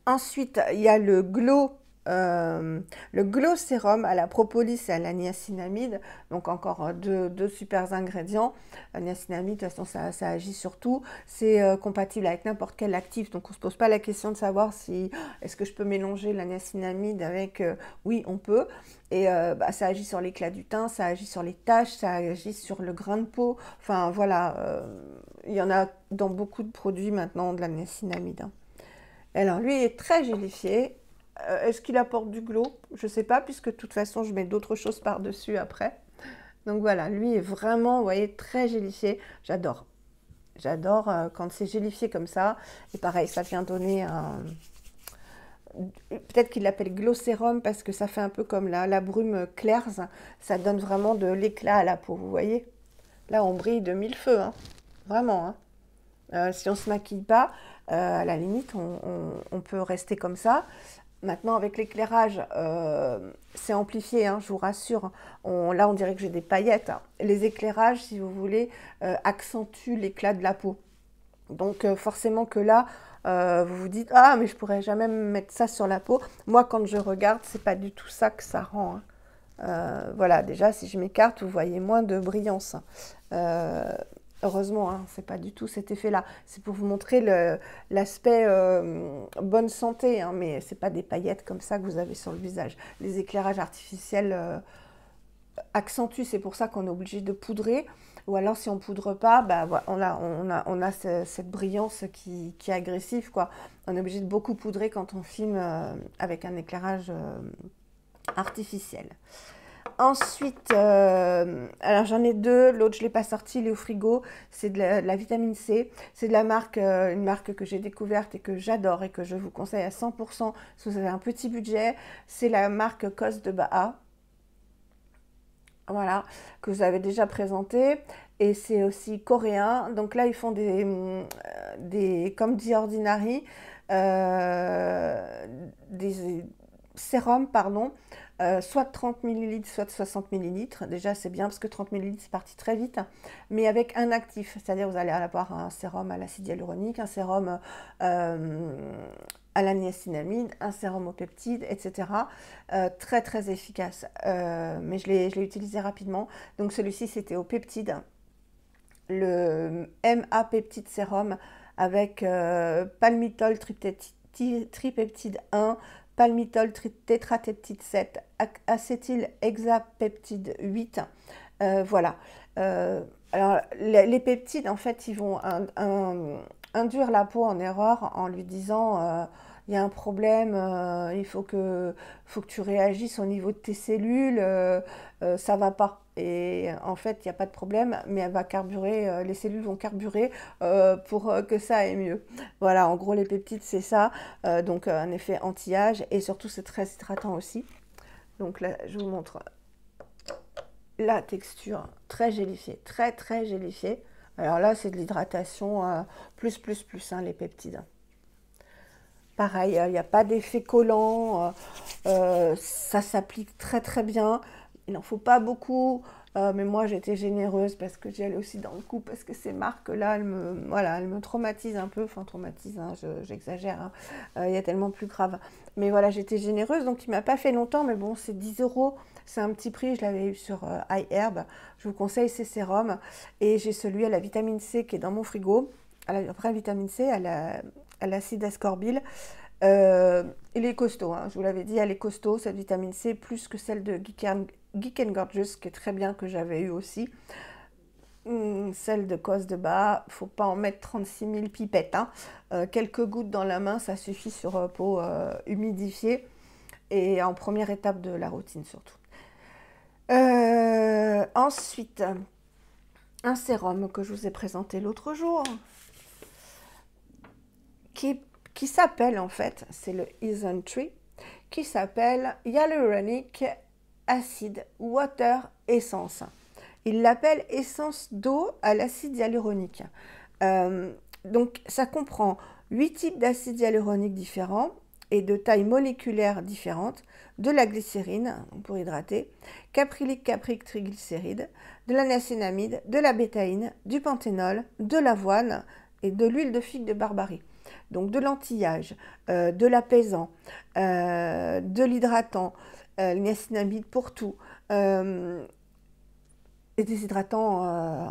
Ensuite, il y a le glow euh, le glossérum à la propolis et à la niacinamide. Donc encore euh, deux, super ingrédients. La niacinamide, de toute façon, ça, agit agit tout, C'est euh, compatible avec n'importe quel actif. Donc on ne se pose pas la question de savoir si [GASPS] est-ce que je peux mélanger la niacinamide avec... oui, on peut. Et bah, ça agit sur l'éclat du teint, ça agit sur les taches, ça agit sur le grain de peau. Enfin voilà, il y en a dans beaucoup de produits maintenant de la niacinamide. Alors lui est très gélifié euh, est-ce qu'il apporte du glow Je ne sais pas, puisque de toute façon, je mets d'autres choses par-dessus après. Donc voilà, lui est vraiment, vous voyez, très gélifié. J'adore. J'adore euh, quand c'est gélifié comme ça. Et pareil, ça vient donner un... Peut-être qu'il l'appelle glossérum parce que ça fait un peu comme la, la brume clairs. Ça, donne vraiment de l'éclat à la peau, vous voyez Là, on brille de mille feux, hein. vraiment. Hein. Euh, si on ne se maquille pas, à la limite, on, on, peut rester comme ça. Maintenant, avec l'éclairage, euh, c'est amplifié, hein, je vous rassure. là, on dirait que j'ai des paillettes. Les éclairages, si vous voulez, euh, accentuent l'éclat de la peau. Donc, euh, forcément que là, vous vous dites Ah, mais je pourrais jamais mettre ça sur la peau. Moi, quand je regarde, c'est pas du tout ça que ça rend. Hein. voilà, déjà, si je m'écarte, vous voyez moins de brillance. Heureusement, ce hein, c'est pas du tout cet effet-là. C'est pour vous montrer l'aspect euh, bonne santé, hein, Mais mais n'est pas des paillettes comme ça que vous avez sur le visage. Les éclairages artificiels euh, accentuent, c'est pour ça qu'on est obligé de poudrer. Ou alors si on poudre pas, bah, on a, on a, cette brillance qui, est agressive. Quoi. On est obligé de beaucoup poudrer quand on filme euh, avec un éclairage artificiel. Ensuite, euh, alors j'en ai deux. L'autre, je ne l'ai pas sorti, il est au frigo. C'est de, la vitamine C. C'est de la marque, euh, une marque que j'ai découverte et que j'adore et que je vous conseille à 100% si vous avez un petit budget. C'est la marque Cos de Baha. Voilà, que vous avez déjà présenté. Et c'est aussi coréen. Donc là, ils font des, euh, des comme dit Ordinary, des sérum, pardon, euh, soit 30 ml, soit 60 ml. Déjà, c'est bien parce que 30 ml, c'est parti très vite, mais avec un actif. C'est-à-dire, vous allez avoir un sérum à l'acide hyaluronique, un sérum euh, à la un sérum au peptides, etc. Euh, très, très efficace. mais je l'ai utilisé rapidement. Donc, celui-ci, c'était au peptide. Le MA peptide sérum avec palmitol tripeptide tripeptide 1, palmitol tétrateptide 7, acétyl hexapeptide 8. Euh, voilà. Euh, alors, les, peptides, en fait, ils vont induire la peau en erreur en lui disant euh, il y a un problème, il faut que, faut que tu réagisses au niveau de tes cellules, ça va pas. Et en fait, il n'y a pas de problème, mais elle va carburer, euh, les cellules vont carburer euh, pour euh, que ça aille mieux. Voilà, en gros, les peptides, c'est ça. donc, un effet anti-âge et surtout, c'est très hydratant aussi. Donc là, je vous montre la texture très gélifiée, très très gélifiée. Alors là, c'est de l'hydratation plus plus plus, hein, les peptides. Pareil, il n'y a pas d'effet collant, ça s'applique très très bien il n'en faut pas beaucoup. Euh, mais moi, j'étais généreuse parce que j'y allais aussi dans le coup, parce que ces marques-là, elles me, voilà, elles me traumatisent un peu. Enfin, traumatisent, hein, j'exagère. Hein. Euh, il y a tellement plus grave. Mais voilà, j'étais généreuse, donc il m'a pas fait longtemps. Mais bon, c'est 10 euros. C'est un petit prix. Je l'avais eu sur High euh, iHerb. Je vous conseille ces sérums. Et j'ai celui à la vitamine C qui est dans mon frigo. À la, après, la vitamine C, à l'acide ascorbile il euh, elle est costaud, hein, je vous l'avais dit, elle ah, est costaud, cette vitamine C, plus que celle de Geek and, Gorgeous, qui est très bien, que j'avais eu aussi. Hum, celle de cause de bas, faut pas en mettre 36 000 pipettes. Hein. Euh, quelques gouttes dans la main, ça suffit sur euh, peau humidifiée et en première étape de la routine surtout. ensuite, un sérum que je vous ai présenté l'autre jour, qui est qui s'appelle en fait, c'est le Ison Tree, qui s'appelle Hyaluronic Acid Water Essence. Il l'appelle essence d'eau à l'acide hyaluronique. Euh, donc ça comprend huit types d'acides hyaluroniques différents et de tailles moléculaires différentes, de la glycérine pour hydrater, caprylique, capric, triglycéride, de la niacinamide, de la bétaïne, du panthénol, de l'avoine et de l'huile de figue de barbarie donc de l'antillage, euh, de l'apaisant, euh, de l'hydratant, euh, niacinamide pour tout, euh, et des hydratants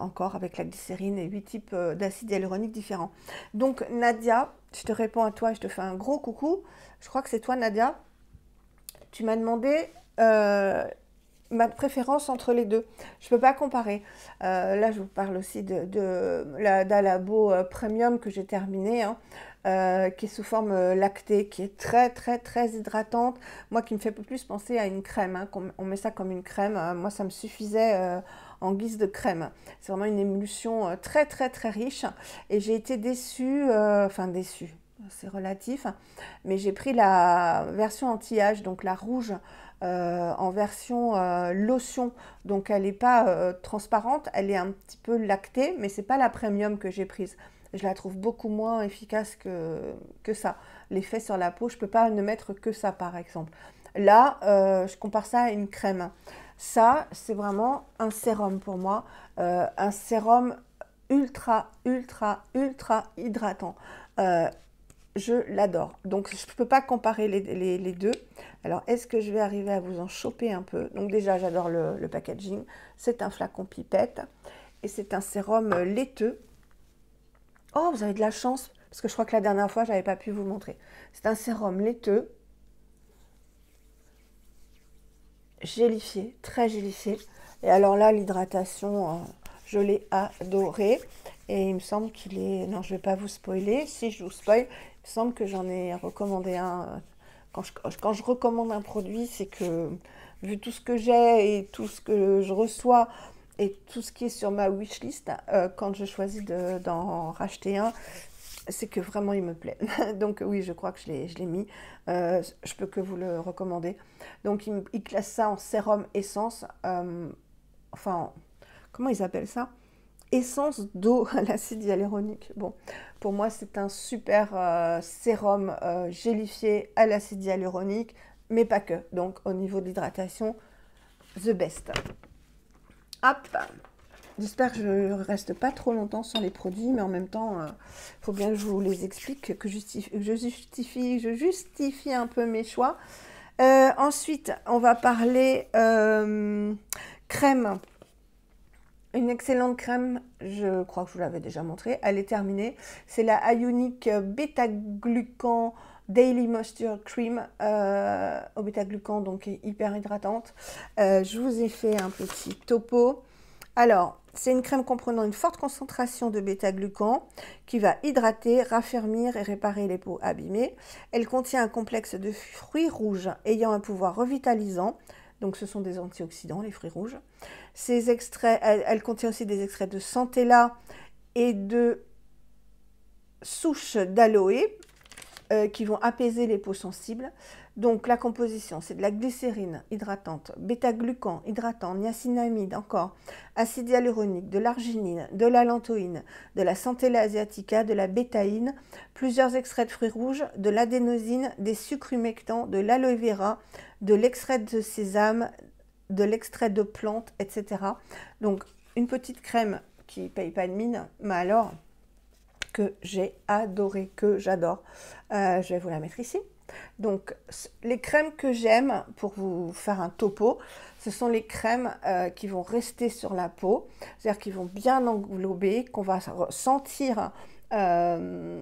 encore avec la glycérine et huit types d'acides hyaluroniques différents. Donc Nadia, je te réponds à toi, je te fais un gros coucou. Je crois que c'est toi Nadia. Tu m'as demandé ma préférence entre les deux. Je ne peux pas comparer. Euh, là, je vous parle aussi de, la Dalabo euh, Premium que j'ai terminé, hein, euh, qui est sous forme lactée, qui est très, très, très hydratante. Moi, qui me fait plus penser à une crème. Hein, on, met ça comme une crème. moi, ça me suffisait en guise de crème. C'est vraiment une émulsion très, très, très riche. Et j'ai été déçue, enfin déçue, c'est relatif, mais j'ai pris la version anti-âge, donc la rouge. Euh, en version euh, lotion. Donc elle n'est pas euh, transparente, elle est un petit peu lactée, mais c'est pas la premium que j'ai prise. Je la trouve beaucoup moins efficace que, que ça. L'effet sur la peau, je peux pas ne mettre que ça par exemple. Là, je compare ça à une crème. Ça, c'est vraiment un sérum pour moi, un sérum ultra, ultra, ultra hydratant je l'adore. Donc, je ne peux pas comparer les, deux. Alors, est-ce que je vais arriver à vous en choper un peu Donc, déjà, j'adore le, le, packaging. C'est un flacon pipette et c'est un sérum laiteux. Oh, vous avez de la chance parce que je crois que la dernière fois, je n'avais pas pu vous montrer. C'est un sérum laiteux, gélifié, très gélifié. Et alors là, l'hydratation, euh, je l'ai adoré. Et il me semble qu'il est... Non, je ne vais pas vous spoiler. Si je vous spoil, me semble que j'en ai recommandé un. Euh, quand je, recommande un produit, c'est que, vu tout ce que j'ai et tout ce que je reçois et tout ce qui est sur ma wishlist, euh, quand je choisis d'en racheter un, c'est que vraiment il me plaît. [LAUGHS] Donc oui, je crois que je l'ai mis. Euh, je peux que vous le recommander. Donc ils classent ça en sérum essence. Euh, enfin, comment ils appellent ça essence d'eau [LAUGHS] à l'acide hyaluronique. Bon, pour moi, c'est un super euh, sérum euh, gélifié à l'acide hyaluronique, mais pas que. Donc, au niveau de l'hydratation, the best. Hop J'espère que je ne reste pas trop longtemps sur les produits, mais en même temps, il euh, faut bien que je vous les explique, que je justifie, je justifie un peu mes choix. ensuite, on va parler crème. Une excellente crème, je crois que je vous l'avais déjà montré. Elle est terminée. C'est la Ionic Beta Glucan Daily Moisture Cream euh, au bêta glucan, donc hyper hydratante. Euh, je vous ai fait un petit topo. Alors, c'est une crème comprenant une forte concentration de bêta-glucan qui va hydrater, raffermir et réparer les peaux abîmées. Elle contient un complexe de fruits rouges ayant un pouvoir revitalisant, donc ce sont des antioxydants, les fruits rouges. Ces extraits, elle, contient aussi des extraits de Santella et de souches d'aloe euh, qui vont apaiser les peaux sensibles. Donc la composition, c'est de la glycérine hydratante, bêta-glucan hydratant, niacinamide encore, acide hyaluronique, de l'arginine, de l'alantoïne, de la centella asiatica, de la bétaïne, plusieurs extraits de fruits rouges, de l'adénosine, des sucres humectants, de l'aloe vera, de l'extrait de sésame, de l'extrait de plantes, etc. Donc une petite crème qui paye pas de mine, mais alors que j'ai adoré, que j'adore. Euh, je vais vous la mettre ici. Donc, les crèmes que j'aime, pour vous faire un topo, ce sont les crèmes euh, qui vont rester sur la peau, c'est-à-dire qui vont bien englober, qu'on va sentir, euh,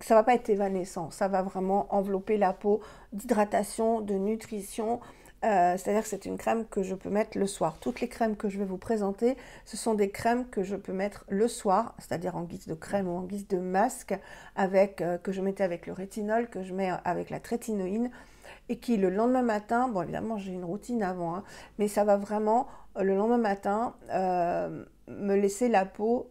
ça va pas être évanescent, ça va vraiment envelopper la peau d'hydratation, de nutrition, euh, c'est-à-dire que c'est une crème que je peux mettre le soir. Toutes les crèmes que je vais vous présenter, ce sont des crèmes que je peux mettre le soir, c'est-à-dire en guise de crème ou en guise de masque, avec, euh, que je mettais avec le rétinol, que je mets euh, avec la trétinoïne, et qui le lendemain matin, bon évidemment j'ai une routine avant, hein, mais ça va vraiment le lendemain matin me laisser la peau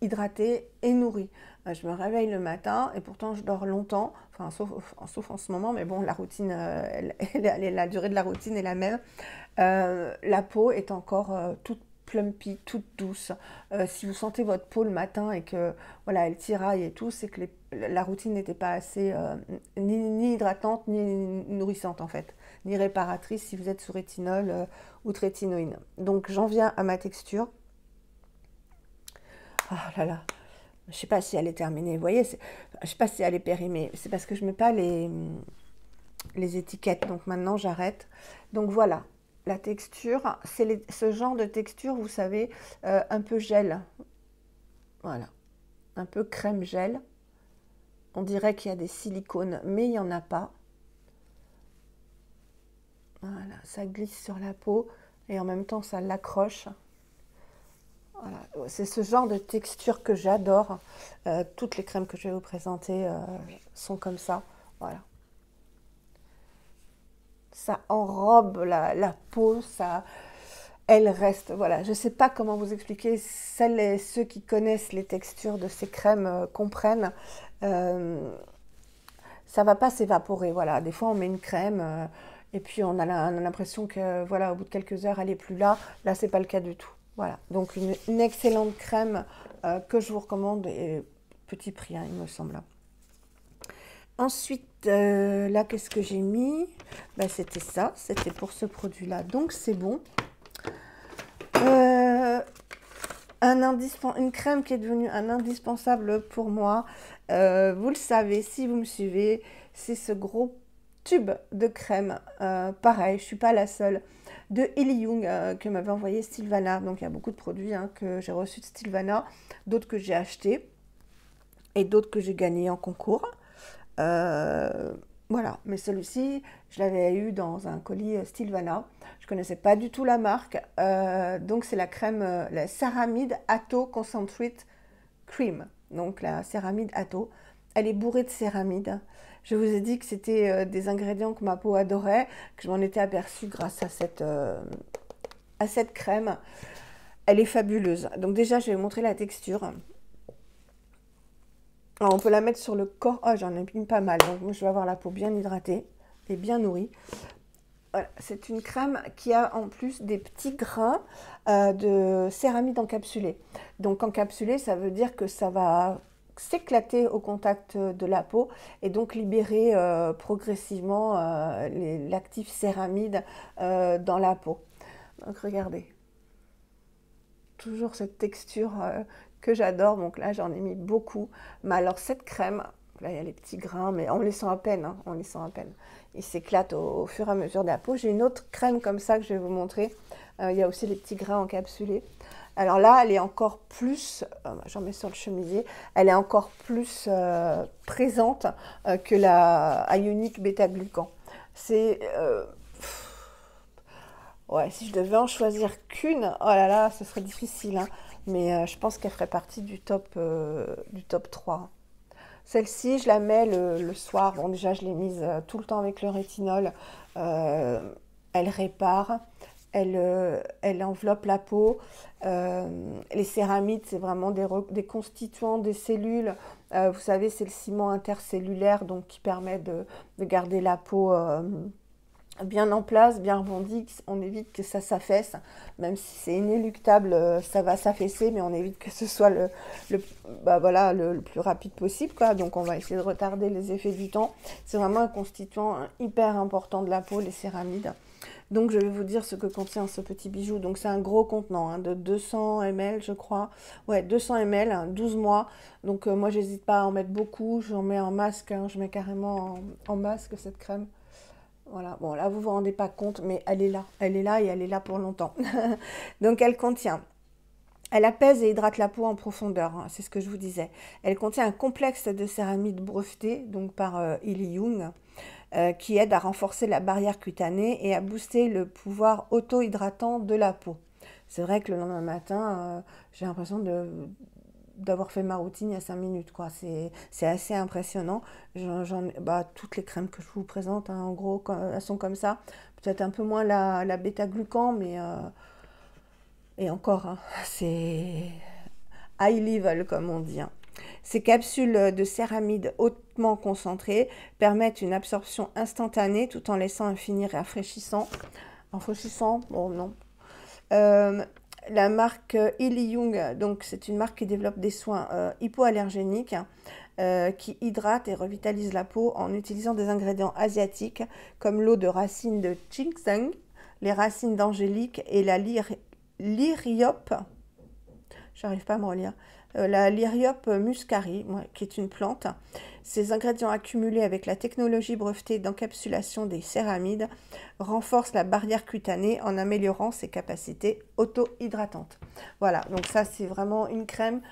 hydratée et nourrie. Euh, je me réveille le matin et pourtant je dors longtemps, enfin sauf, en ce moment, mais bon, la routine, euh, [LAUGHS] la durée de la routine est la même. Euh, la peau est encore toute plumpy, toute douce. si vous sentez votre peau le matin et que voilà, elle tiraille et tout, c'est que la routine n'était pas assez ni, ni, hydratante ni nourrissante en fait, ni réparatrice si vous êtes sous rétinol ou trétinoïne. Donc j'en viens à ma texture. Oh là là, je ne sais pas si elle est terminée, vous voyez, je sais pas si elle est périmée. C'est parce que je ne mets pas les, étiquettes, donc maintenant j'arrête. Donc voilà, la texture, c'est ce genre de texture, vous savez, euh, un peu gel. Voilà, un peu crème gel. On dirait qu'il y a des silicones, mais il n'y en a pas. Voilà, ça glisse sur la peau et en même temps ça l'accroche c'est ce genre de texture que j'adore. Euh, toutes les crèmes que je vais vous présenter euh, sont comme ça. Voilà. Ça enrobe la, peau, ça, elle reste. Voilà, je ne sais pas comment vous expliquer. Celles ceux qui connaissent les textures de ces crèmes euh, comprennent. ça ne va pas s'évaporer. Voilà, des fois on met une crème et puis on a l'impression que voilà, au bout de quelques heures, elle est plus là. Là, c'est pas le cas du tout. Voilà, donc une, excellente crème euh, que je vous recommande, et petit prix, hein, il me semble. Hein. Ensuite, euh, là, qu'est-ce que j'ai mis bah, C'était ça, c'était pour ce produit-là, donc c'est bon. Euh, une crème qui est devenue un indispensable pour moi. vous le savez, si vous me suivez, c'est ce gros tube de crème. pareil, je ne suis pas la seule de Ellie Young euh, que m'avait envoyé Sylvana. Donc il y a beaucoup de produits hein, que j'ai reçus de Sylvana, d'autres que j'ai achetés et d'autres que j'ai gagnés en concours. Euh, voilà, mais celui-ci, je l'avais eu dans un colis euh, Stylvana, Je ne connaissais pas du tout la marque. donc c'est la crème, la céramide Ato Concentrate Cream. Donc la céramide Atto. Elle est bourrée de céramide. Je vous ai dit que c'était euh, des ingrédients que ma peau adorait, que je m'en étais aperçue grâce à cette, euh, à cette crème. Elle est fabuleuse. Donc déjà, je vais vous montrer la texture. on peut la mettre sur le corps. Oh, j'en ai pas mal. Donc, moi, je vais avoir la peau bien hydratée et bien nourrie. Voilà, c'est une crème qui a en plus des petits grains euh, de céramide encapsulée. Donc encapsulée, ça veut dire que ça va s'éclater au contact de la peau et donc libérer euh, progressivement euh, l'actif céramide euh, dans la peau. Donc regardez, toujours cette texture que j'adore, donc là j'en ai mis beaucoup, mais alors cette crème, là il y a les petits grains, mais on les sent à peine, hein. on les sent à peine, ils s'éclatent au, fur et à mesure de la peau. J'ai une autre crème comme ça que je vais vous montrer, il y a aussi les petits grains encapsulés. Alors là, elle est encore plus, euh, j'en mets sur le chemisier, elle est encore plus euh, présente euh, que la ionique bêta-glucan. C'est... ouais, si je devais en choisir qu'une, oh là là, ce serait difficile, hein. mais je pense qu'elle ferait partie du top, du top 3. Celle-ci, je la mets le, le soir. Bon, déjà, je l'ai mise tout le temps avec le rétinol. elle répare euh, elle, enveloppe la peau. Euh, les céramides, c'est vraiment des, constituants des cellules. Euh, vous savez, c'est le ciment intercellulaire donc, qui permet de, garder la peau bien en place, bien rebondie, on évite que ça s'affaisse, même si c'est inéluctable, ça va s'affaisser, mais on évite que ce soit bah, le, plus rapide possible. Quoi. Donc on va essayer de retarder les effets du temps. C'est vraiment un constituant hein, hyper important de la peau, les céramides. Donc je vais vous dire ce que contient ce petit bijou. Donc c'est un gros contenant hein, de 200 ml je crois. Ouais 200 ml, 12 mois. Donc euh, moi j'hésite pas à en mettre beaucoup. J'en mets en masque, hein. je mets carrément en, masque cette crème. Voilà, bon là vous vous rendez pas compte mais elle est là. Elle est là et elle est là pour longtemps. [LAUGHS] Donc elle contient elle apaise et hydrate la peau en profondeur, hein, c'est ce que je vous disais. Elle contient un complexe de céramides breveté, donc par euh, Young. Euh, qui aide à renforcer la barrière cutanée et à booster le pouvoir auto-hydratant de la peau. C'est vrai que le lendemain matin, euh, j'ai l'impression d'avoir fait ma routine il y a 5 minutes. C'est assez impressionnant. J'en, bah, toutes les crèmes que je vous présente, hein, en gros, elles sont comme ça. Peut-être un peu moins la, bêta-glucan, mais... Euh, et encore, hein, [LAUGHS] c'est high level, comme on dit. Hein. Ces capsules de céramide hautement concentrées permettent une absorption instantanée tout en laissant un fini rafraîchissant. Rafraîchissant Bon, non. Euh, la marque Illy donc c'est une marque qui développe des soins euh, hypoallergéniques euh, qui hydratent et revitalisent la peau en utilisant des ingrédients asiatiques comme l'eau de racine de ginseng, les racines d'angélique et la lyriope. J'arrive pas à me relire. Euh, la Liriope muscari, qui est une plante. Ces ingrédients accumulés avec la technologie brevetée d'encapsulation des céramides renforcent la barrière cutanée en améliorant ses capacités auto-hydratantes. Voilà, donc ça c'est vraiment une crème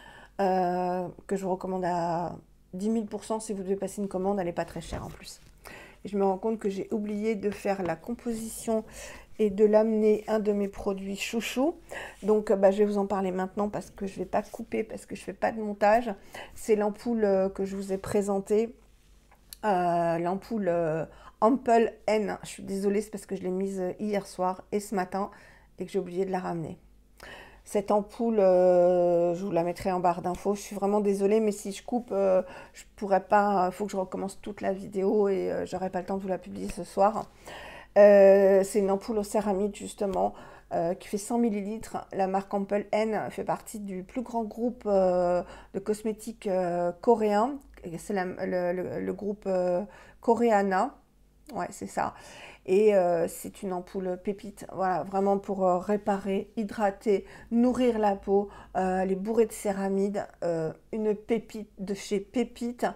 euh, que je vous recommande à 10 000% si vous devez passer une commande, elle n'est pas très chère en plus. je me rends compte que j'ai oublié de faire la composition et de l'amener un de mes produits chouchou. Donc bah, je vais vous en parler maintenant parce que je vais pas couper, parce que je fais pas de montage. C'est l'ampoule euh, que je vous ai présentée, euh, l'ampoule euh, Ample N. Je suis désolée, c'est parce que je l'ai mise hier soir et ce matin et que j'ai oublié de la ramener. Cette ampoule, je vous la mettrai en barre d'infos. Je suis vraiment désolée, mais si je coupe, je pourrais pas. Il faut que je recommence toute la vidéo et je j'aurai pas le temps de vous la publier ce soir. Euh, c'est une ampoule aux céramide justement euh, qui fait 100 ml. La marque Ample N fait partie du plus grand groupe euh, de cosmétiques coréens. C'est le, groupe Koreana, Ouais, c'est ça. Et c'est une ampoule pépite, voilà, vraiment pour réparer, hydrater, nourrir la peau. elle est bourrée de céramide, une pépite de chez Pépite.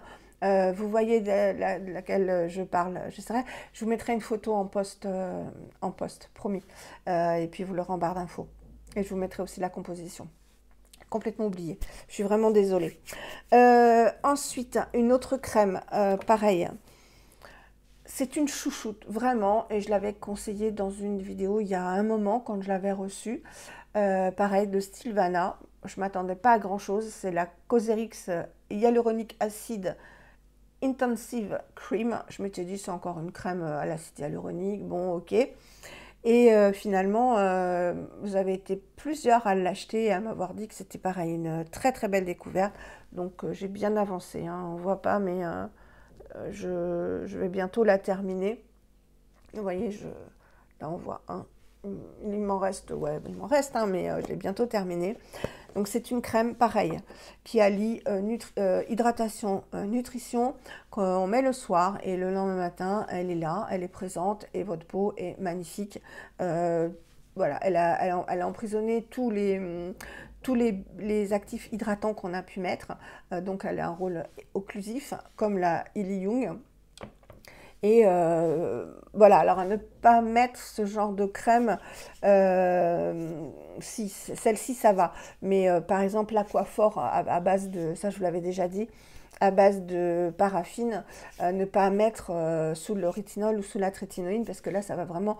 Euh, vous voyez de, laquelle euh, je parle, euh, je serai. Je vous mettrai une photo en poste, en poste promis. et puis vous le en barre d'infos. Et je vous mettrai aussi la composition. Complètement oubliée. Je suis vraiment désolée. ensuite, une autre crème, pareil. C'est une chouchoute, vraiment, et je l'avais conseillée dans une vidéo il y a un moment quand je l'avais reçue. pareil, de Sylvana. Je ne m'attendais pas à grand-chose. C'est la Coserix hyaluronique acide Intensive Cream. Je m'étais dit, c'est encore une crème euh, à l'acide hyaluronique. Bon, ok. Et euh, finalement, euh, vous avez été plusieurs à l'acheter et à m'avoir dit que c'était pareil, une très très belle découverte. Donc j'ai bien avancé, hein. on ne voit pas, mais je, vais bientôt la terminer. Vous voyez, je, là on voit un. Il m'en reste, ouais, il m'en reste, mais je l'ai bientôt terminé. Donc c'est une crème pareille qui allie euh, euh, hydratation, euh, nutrition qu'on met le soir et le lendemain matin, elle est là, elle est présente et votre peau est magnifique. voilà, elle a, elle, a, emprisonné tous les, mm, tous les, les actifs hydratants qu'on a pu mettre. donc elle a un rôle occlusif comme la Illy Young. Et euh, voilà, alors à ne pas mettre ce genre de crème, euh, si, celle-ci ça va. Mais euh, par exemple, l'aquafort à base de, ça je vous l'avais déjà dit, à base de paraffine, euh, ne pas mettre euh, sous le rétinol ou sous la trétinoïne parce que là, ça va vraiment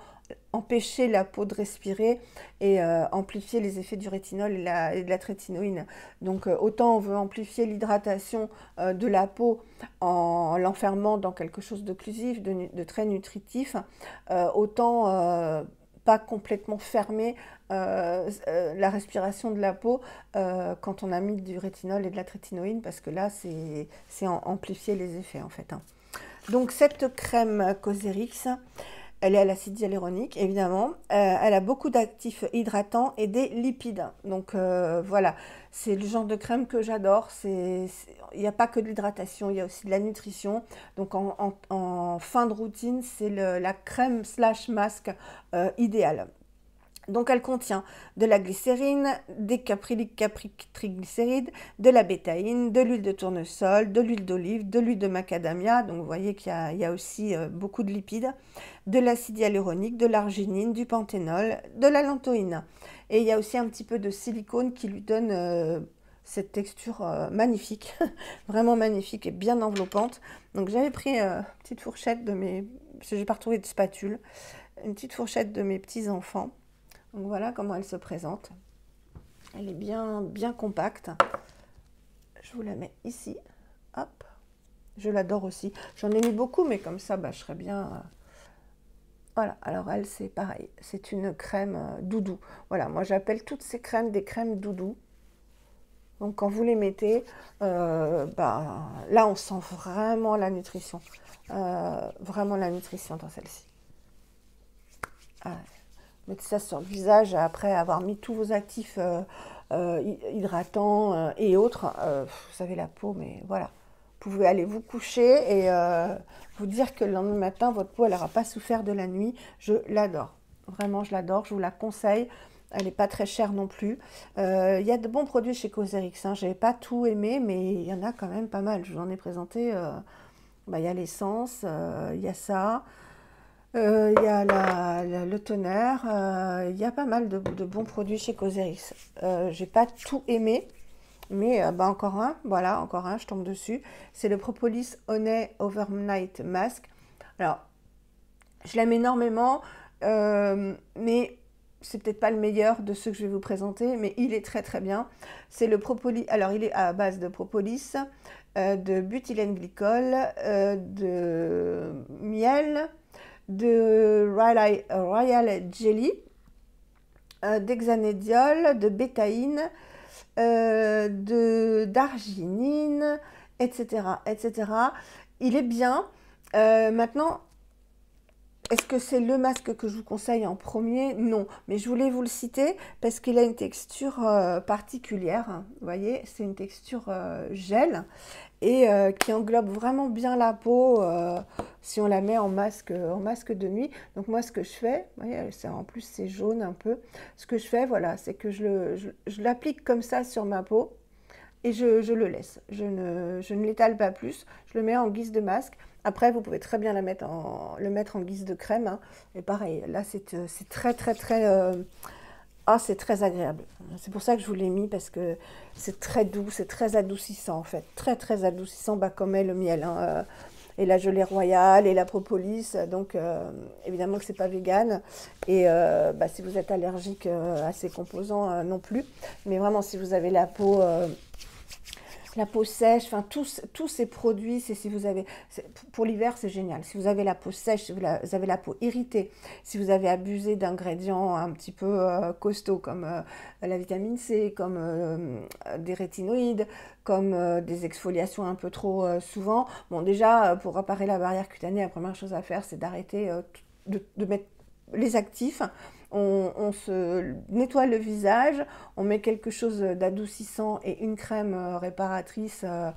empêcher la peau de respirer et euh, amplifier les effets du rétinol et, de la trétinoïne. Donc autant on veut amplifier l'hydratation de la peau en, l'enfermant dans quelque chose d'occlusif, de, de, très nutritif, autant pas complètement fermer euh, euh, la respiration de la peau euh, quand on a mis du rétinol et de la trétinoïne parce que là c'est amplifier les effets en fait. Hein. Donc cette crème coserix elle est à l'acide hyaluronique évidemment, elle a beaucoup d'actifs hydratants et des lipides. Donc voilà, c'est le genre de crème que j'adore. Il n'y a pas que de l'hydratation, il y a aussi de la nutrition. Donc en, fin de routine, c'est la crème slash masque euh, idéale. Donc elle contient de la glycérine, des capric triglycérides, de la bétaïne, de l'huile de tournesol, de l'huile d'olive, de l'huile de macadamia, donc vous voyez qu'il y, a aussi euh, beaucoup de lipides, de l'acide hyaluronique, de l'arginine, du panthénol, de la lantoïne. Et il y a aussi un petit peu de silicone qui lui donne euh, cette texture euh, magnifique, [LAUGHS] vraiment magnifique et bien enveloppante. Donc j'avais pris une petite fourchette de mes... parce que j'ai pas retrouvé de spatule, une petite fourchette de mes petits-enfants donc voilà comment elle se présente. Elle est bien, bien compacte. Je vous la mets ici. Hop. Je l'adore aussi. J'en ai mis beaucoup, mais comme ça, bah, je serais bien... Euh, voilà, alors elle, c'est pareil. C'est une crème euh, doudou. Voilà, moi, j'appelle toutes ces crèmes des crèmes doudou. Donc, quand vous les mettez, euh, bah, là, on sent vraiment la nutrition. vraiment la nutrition dans celle-ci. Ah mettez ça sur le visage après avoir mis tous vos actifs euh, euh, hydratants euh, et autres. vous savez, la peau, mais voilà. Vous pouvez aller vous coucher et vous dire que le lendemain matin, votre peau, elle n'aura pas souffert de la nuit. Je l'adore. Vraiment, je l'adore. Je vous la conseille. Elle n'est pas très chère non plus. Il y a de bons produits chez Cosérix, hein. Je n'ai pas tout aimé, mais il y en a quand même pas mal. Je vous en ai présenté. Bah, il y a l'essence, il y a ça. Euh, il y a le tonnerre, euh, il y a pas mal de, bons produits chez Coseris. Je euh, J'ai pas tout aimé, mais bah, encore un, voilà, encore un, je tombe dessus. C'est le Propolis Honey Overnight Mask. Alors, je l'aime énormément, mais c'est peut-être pas le meilleur de ceux que je vais vous présenter, mais il est très très bien. C'est le Propolis, alors il est à base de Propolis, de butylène glycol, de miel, de Royal, Jelly, euh, d'hexanédiol, de bétaïne, euh, de d'arginine, etc., etc. Il est bien. Euh, maintenant, est-ce que c'est le masque que je vous conseille en premier Non, mais je voulais vous le citer parce qu'il a une texture euh, particulière. Hein. Vous voyez, c'est une texture euh, gel et euh, qui englobe vraiment bien la peau si on la met en masque, en masque de nuit. Donc moi, ce que je fais, vous voyez, en plus c'est jaune un peu. Ce que je fais, voilà, c'est que je l'applique comme ça sur ma peau et je, le laisse. je ne l'étale pas plus. Je le mets en guise de masque. Après, vous pouvez très bien la mettre en, le mettre en guise de crème. Hein. Et pareil, là, c'est euh, très, très, très... Euh, ah, c'est très agréable. C'est pour ça que je vous l'ai mis, parce que c'est très doux, c'est très adoucissant, en fait. Très, très adoucissant, bah, comme est le miel. Hein, euh, et la gelée royale, et la propolis. Donc, évidemment que ce n'est pas vegan. Et bah, si vous êtes allergique à ces composants, non plus. Mais vraiment, si vous avez la peau la peau sèche, enfin tous, tous ces produits, c'est si vous avez, pour l'hiver c'est génial. Si vous avez la peau sèche, si vous, avez la peau irritée, si vous avez abusé d'ingrédients un petit peu euh, costauds comme euh, la vitamine C, comme euh, des rétinoïdes, comme des exfoliations un peu trop souvent. Bon déjà pour réparer la barrière cutanée, la première chose à faire c'est d'arrêter de, mettre les actifs on, se nettoie le visage, on met quelque chose d'adoucissant et une crème euh, réparatrice, euh,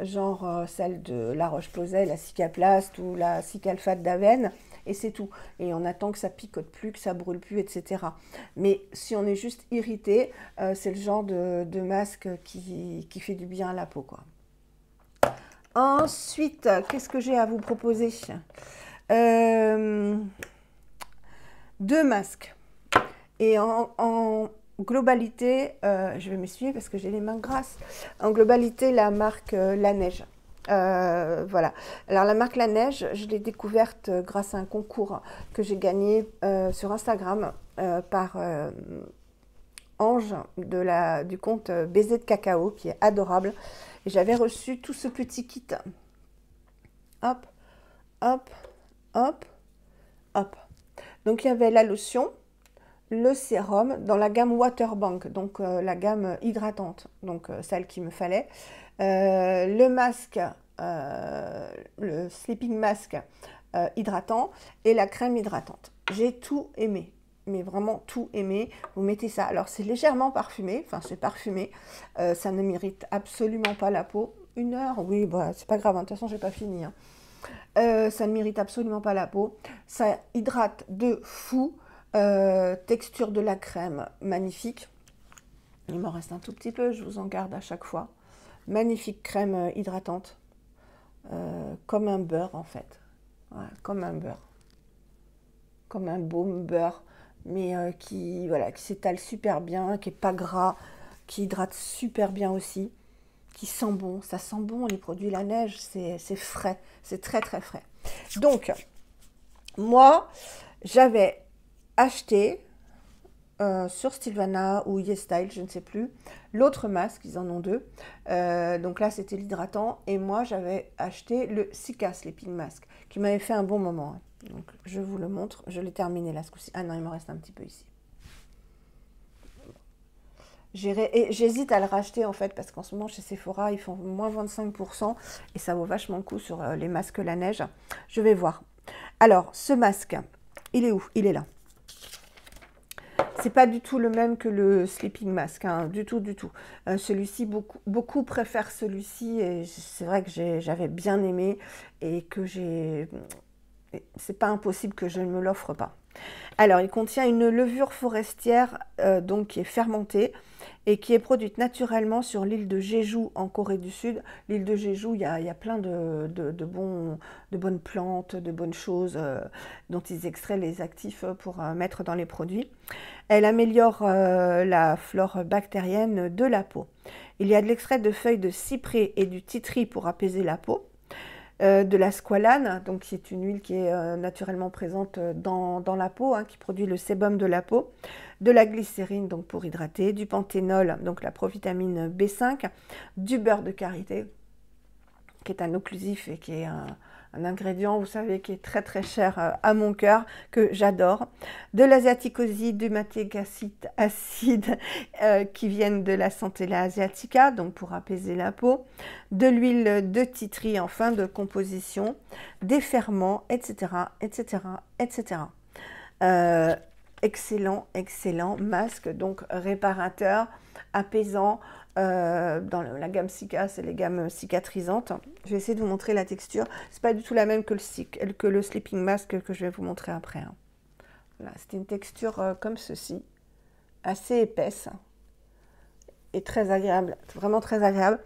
genre euh, celle de la Roche-Posay, la Cicaplast ou la Cicalfate d'Avenne, et c'est tout. Et on attend que ça picote plus, que ça brûle plus, etc. Mais si on est juste irrité, c'est le genre de, masque qui, fait du bien à la peau, quoi. Ensuite, qu'est-ce que j'ai à vous proposer deux masques. Et en, globalité, euh, je vais m'essuyer parce que j'ai les mains grasses. En globalité, la marque euh, La Neige. Euh, voilà. Alors la marque La Neige, je l'ai découverte grâce à un concours que j'ai gagné sur Instagram par Ange de la, du compte Baiser de Cacao, qui est adorable. Et j'avais reçu tout ce petit kit. Hop, hop, hop, hop. Donc il y avait la lotion, le sérum dans la gamme Waterbank, donc euh, la gamme hydratante, donc euh, celle qu'il me fallait, euh, le masque, le sleeping mask hydratant et la crème hydratante. J'ai tout aimé, mais vraiment tout aimé. Vous mettez ça. Alors c'est légèrement parfumé, enfin c'est parfumé, ça ne mérite absolument pas la peau. Une heure, oui, bah, c'est pas grave, hein. de toute façon j'ai pas fini. Hein. Euh, ça ne mérite absolument pas la peau. Ça hydrate de fou. Euh, texture de la crème, magnifique. Il m'en reste un tout petit peu, je vous en garde à chaque fois. Magnifique crème euh, hydratante. comme un beurre en fait. comme un beurre. Comme un baume beurre. Mais qui voilà, qui s'étale super bien, qui n'est pas gras, qui hydrate super bien aussi qui sent bon. Ça sent bon, les produits La Neige, c'est frais. C'est très, très frais. Donc, moi, j'avais acheté euh, sur Sylvana ou YesStyle, je ne sais plus, l'autre masque, ils en ont deux. Euh, donc là, c'était l'hydratant. Et moi, j'avais acheté le Sika l'épine masque, qui m'avait fait un bon moment. Hein. Donc, je vous le montre. Je l'ai terminé là ce coup-ci. Ah non, il me reste un petit peu ici. J'hésite à le racheter en fait parce qu'en ce moment chez Sephora ils font moins 25% et ça vaut vachement le coup sur euh, les masques la neige. Je vais voir. Alors ce masque, il est où Il est là. C'est pas du tout le même que le sleeping mask, hein, du tout, du tout. Euh, celui-ci, beaucoup, beaucoup préfèrent celui-ci et c'est vrai que j'avais bien aimé et que j'ai. C'est pas impossible que je ne me l'offre pas. Alors, il contient une levure forestière euh, donc qui est fermentée et qui est produite naturellement sur l'île de Jeju en Corée du Sud. L'île de Jeju, il y, a, plein de, bonnes plantes, de bonnes choses euh, dont ils extraient les actifs pour euh, mettre dans les produits. Elle améliore euh, la flore bactérienne de la peau. Il y a de l'extrait de feuilles de cyprès et du titri pour apaiser la peau. Euh, de la squalane, donc c'est une huile qui est euh, naturellement présente euh, dans, la peau, hein, qui produit le sébum de la peau, de la glycérine donc pour hydrater, du panthénol, donc la provitamine B5, du beurre de karité, qui est un occlusif et qui est un un ingrédient, vous savez, qui est très très cher euh, à mon cœur, que j'adore, de l'asiaticoside, du matéic acide, [LAUGHS] euh, qui viennent de la Santella asiatica, donc pour apaiser la peau, de l'huile de titri enfin, de composition, des ferments, etc., etc., etc. excellent, excellent masque, donc réparateur, apaisant, euh, dans la gamme Cica, c'est les gammes cicatrisantes. Je vais essayer de vous montrer la texture. C'est pas du tout la même que le, que le sleeping mask que je vais vous montrer après. Hein. c'est une texture euh, comme ceci, assez épaisse et très agréable, vraiment très agréable.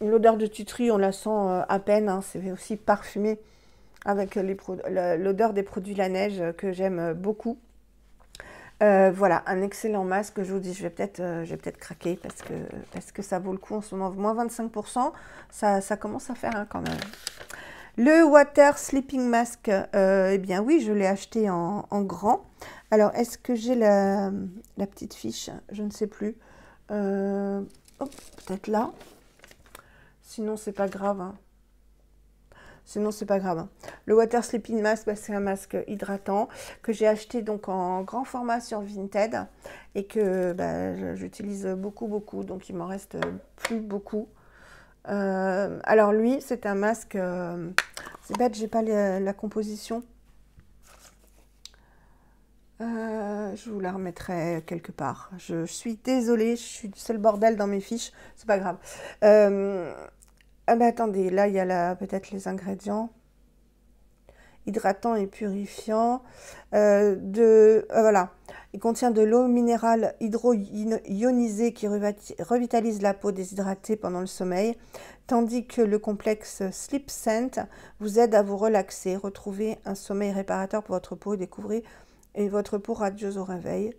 L'odeur de tuterie, on la sent euh, à peine, hein. c'est aussi parfumé avec l'odeur des produits la neige que j'aime beaucoup. Euh, voilà, un excellent masque. Je vous dis, je vais peut-être euh, peut craquer parce que, parce que ça vaut le coup en ce moment. Moins 25%, ça, commence à faire hein, quand même. Le Water Sleeping Mask, euh, eh bien oui, je l'ai acheté en, grand. Alors, est-ce que j'ai la, petite fiche Je ne sais plus. peut-être là. Sinon, c'est pas grave. Hein. Sinon, c'est pas grave. Hein. Le Water Sleeping Mask, bah, c'est un masque hydratant que j'ai acheté donc en grand format sur Vinted et que bah, j'utilise beaucoup, beaucoup. Donc, il m'en reste euh, plus beaucoup. Euh, alors, lui, c'est un masque. Euh, c'est bête, j'ai pas la composition. je vous la remettrai quelque part. Je, suis désolée, je suis du seul bordel dans mes fiches. C'est pas grave. Euh, ah ben attendez, là il y a peut-être les ingrédients. hydratants et purifiants. Euh, de, euh, voilà. Il contient de l'eau minérale hydroionisée qui revitalise la peau déshydratée pendant le sommeil, tandis que le complexe Sleep Scent vous aide à vous relaxer, retrouver un sommeil réparateur pour votre peau et découvrir et votre peau radieuse au réveil.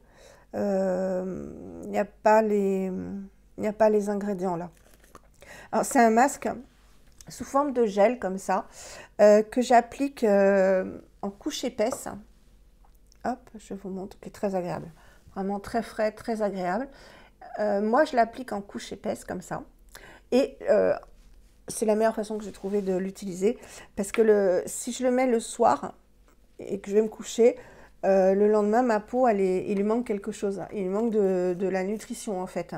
Euh, il n'y a, pas les, a pas les ingrédients là. C'est un masque sous forme de gel comme ça, euh, que j'applique euh, en couche épaisse. Hop, je vous montre, C'est est très agréable. Vraiment très frais, très agréable. Euh, moi, je l'applique en couche épaisse comme ça. Et c'est la meilleure façon que j'ai trouvé de l'utiliser. Parce que si je le mets le soir et que je vais me coucher, le lendemain, ma peau, il lui manque quelque chose. Il lui manque de, la nutrition, en fait.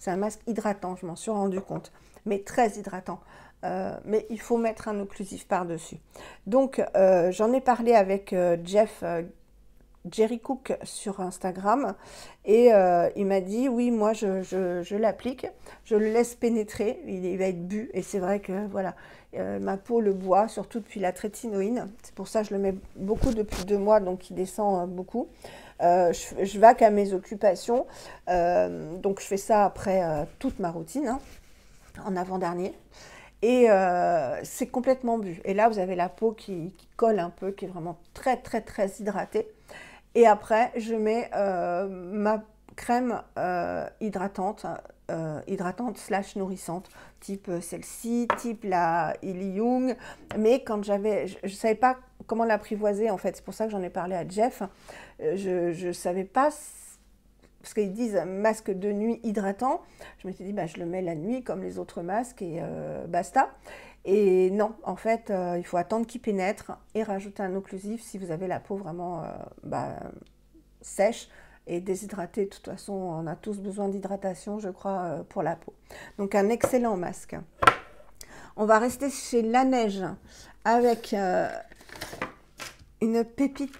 C'est un masque hydratant, je m'en suis rendu compte mais très hydratant. Euh, mais il faut mettre un occlusif par-dessus. Donc, euh, j'en ai parlé avec euh, Jeff. Jerry Cook sur Instagram et il m'a dit oui moi je, l'applique, je le laisse pénétrer, il, va être bu et c'est vrai que voilà ma peau le boit surtout depuis la trétinoïne, c'est pour ça que je le mets beaucoup depuis deux mois donc il descend beaucoup. je, je vaque à mes occupations donc je fais ça après toute ma routine. Hein en avant-dernier. Et euh, c'est complètement bu. Et là, vous avez la peau qui, colle un peu, qui est vraiment très, très, très hydratée. Et après, je mets euh, ma crème euh, hydratante, hydratante slash nourrissante, type celle-ci, type la Illy Young. Mais quand j'avais, je ne savais pas comment l'apprivoiser en fait. C'est pour ça que j'en ai parlé à Jeff. Je ne savais pas parce qu'ils disent euh, masque de nuit hydratant. Je me suis dit, bah, je le mets la nuit comme les autres masques et euh, basta. Et non, en fait, euh, il faut attendre qu'il pénètre et rajouter un occlusif si vous avez la peau vraiment bah, sèche et déshydratée. De toute façon, on a tous besoin d'hydratation, je crois, pour la peau. Donc un excellent masque. On va rester chez la neige avec une pépite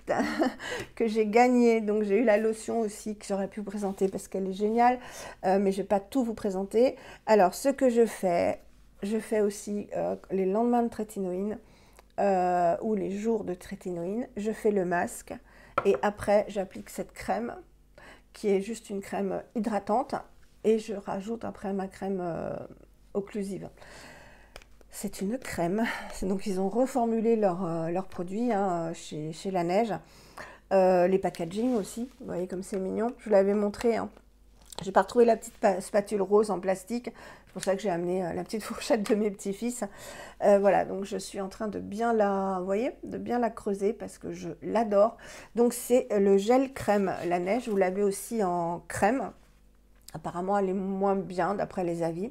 [LAUGHS] que j'ai gagnée. Donc j'ai eu la lotion aussi que j'aurais pu vous présenter parce qu'elle est géniale, euh, mais je vais pas tout vous présenter. Alors ce que je fais, je fais aussi euh, les lendemains de trétinoïne euh, ou les jours de trétinoïne, je fais le masque et après j'applique cette crème qui est juste une crème hydratante et je rajoute après ma crème occlusive. C'est une crème. Donc ils ont reformulé leurs leur euh, produits hein, chez, La Neige. Euh, les packaging aussi, vous voyez comme c'est mignon. Je vous l'avais montré. je hein. J'ai pas retrouvé la petite spatule rose en plastique. C'est pour ça que j'ai amené euh, la petite [LAUGHS] fourchette de mes petits-fils. voilà, donc je suis en train de bien la, voyez, de bien la creuser parce que je l'adore. Donc c'est le gel crème la neige. Vous l'avez aussi en crème. Apparemment, elle est moins bien d'après les avis.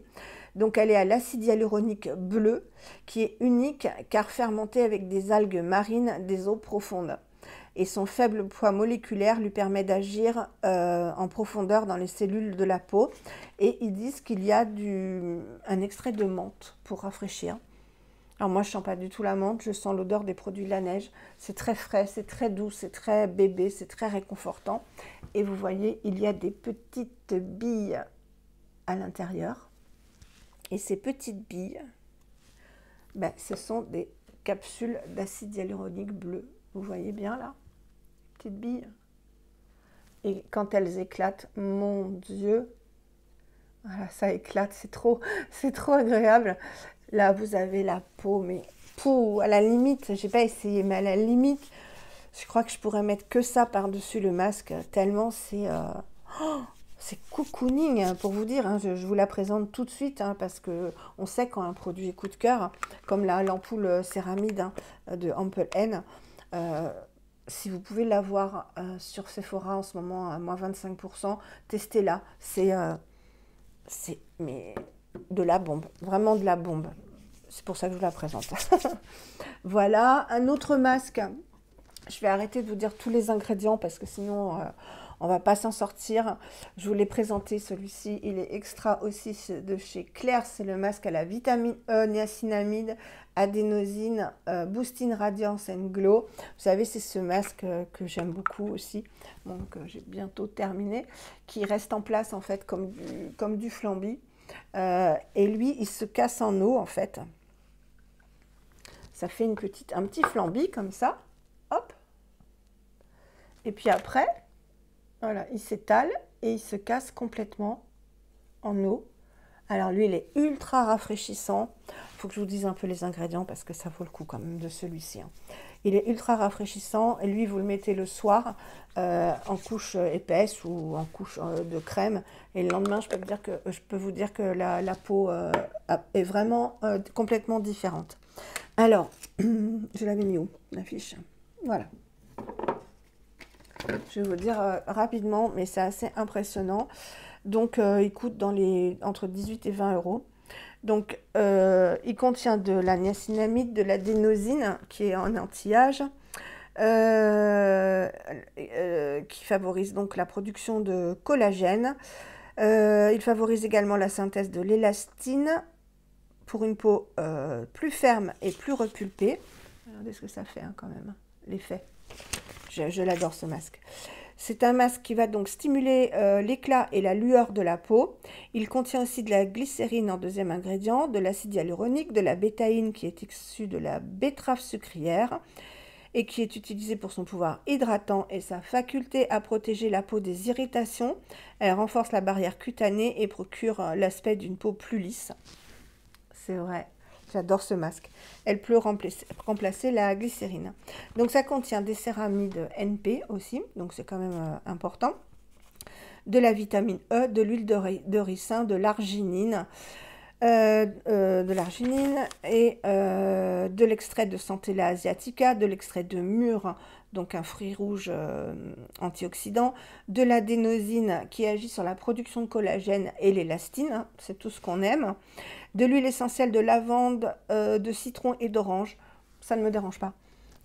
Donc elle est à l'acide hyaluronique bleu qui est unique car fermentée avec des algues marines des eaux profondes. Et son faible poids moléculaire lui permet d'agir euh, en profondeur dans les cellules de la peau. Et ils disent qu'il y a un extrait de menthe pour rafraîchir. Alors moi, je sens pas du tout la menthe, je sens l'odeur des produits de la neige. C'est très frais, c'est très doux, c'est très bébé, c'est très réconfortant. Et vous voyez, il y a des petites billes à l'intérieur. Et ces petites billes, ben, ce sont des capsules d'acide hyaluronique bleu. Vous voyez bien là Petites billes. Et quand elles éclatent, mon Dieu, ça éclate, c'est trop, [LAUGHS] trop agréable. Là, vous avez la peau, mais pou, à la limite, j'ai pas essayé, mais à la limite, je crois que je pourrais mettre que ça par-dessus le masque, tellement c'est... Euh, oh, c'est cocooning hein, pour vous dire. Hein, je, vous la présente tout de suite hein, parce que on sait quand un produit est coup de cœur, comme la l'ampoule euh, céramide de Ample N. Euh, si vous pouvez l'avoir euh, sur Sephora en ce moment à moins 25%, testez-la. C'est c'est mais de la bombe, vraiment de la bombe. C'est pour ça que je vous la présente. [LAUGHS] voilà, un autre masque. Je vais arrêter de vous dire tous les ingrédients parce que sinon on va pas s'en sortir. Je vous l'ai présenté celui-ci, il est extra aussi de chez Claire, c'est le masque à la vitamine E, niacinamide, adénosine, euh, boosting radiance and glow. Vous savez, c'est ce masque euh, que j'aime beaucoup aussi, donc euh, j'ai bientôt terminé, qui reste en place en fait comme du, comme du et lui, il se casse en eau en fait. Ça fait une petite, un petit flambi comme ça. Hop. Et puis après, il s'étale et il se casse complètement en eau. Alors lui, il est ultra rafraîchissant. Il faut que je vous dise un peu les ingrédients parce que ça vaut le coup quand même de celui-ci. Hein. Il est ultra rafraîchissant et lui, vous le mettez le soir euh, en couche euh, épaisse ou en couche euh, de crème. Et le lendemain, je peux, vous dire que la, peau est vraiment complètement différente. Alors, [CLEARS THROAT] je l'avais mis où, l'affiche Voilà. Je vais vous dire euh, rapidement, mais c'est assez impressionnant. Donc, euh, il coûte entre 18 et 20 euros. Donc, euh, il contient de la niacinamide, de l'adénosine, qui est en anti-âge, qui favorise donc la production de collagène. il favorise également la synthèse de l'élastine pour une peau plus ferme et plus repulpée. Regardez ce que ça fait hein, quand même, l'effet. Je, l'adore ce masque. C'est un masque qui va donc stimuler euh, l'éclat et la lueur de la peau. Il contient aussi de la glycérine en deuxième ingrédient, de l'acide hyaluronique, de la bétaïne qui est issue de la betterave sucrière et qui est utilisée pour son pouvoir hydratant et sa faculté à protéger la peau des irritations. Elle renforce la barrière cutanée et procure euh, l'aspect d'une peau plus lisse. C'est vrai, J'adore ce masque. Elle peut remplacer la glycérine. Donc ça contient des céramides NP aussi, donc c'est quand même euh, important. De la vitamine E, de l'huile de, ricin, de l'arginine. Euh, euh, de l'arginine et de l'extrait de Centella asiatica, de l'extrait de mûre, donc un fruit rouge antioxydant, de l'adénosine qui agit sur la production de collagène et l'élastine, hein, c'est tout ce qu'on aime, de l'huile essentielle de lavande, euh, de citron et d'orange. Ça ne me dérange pas.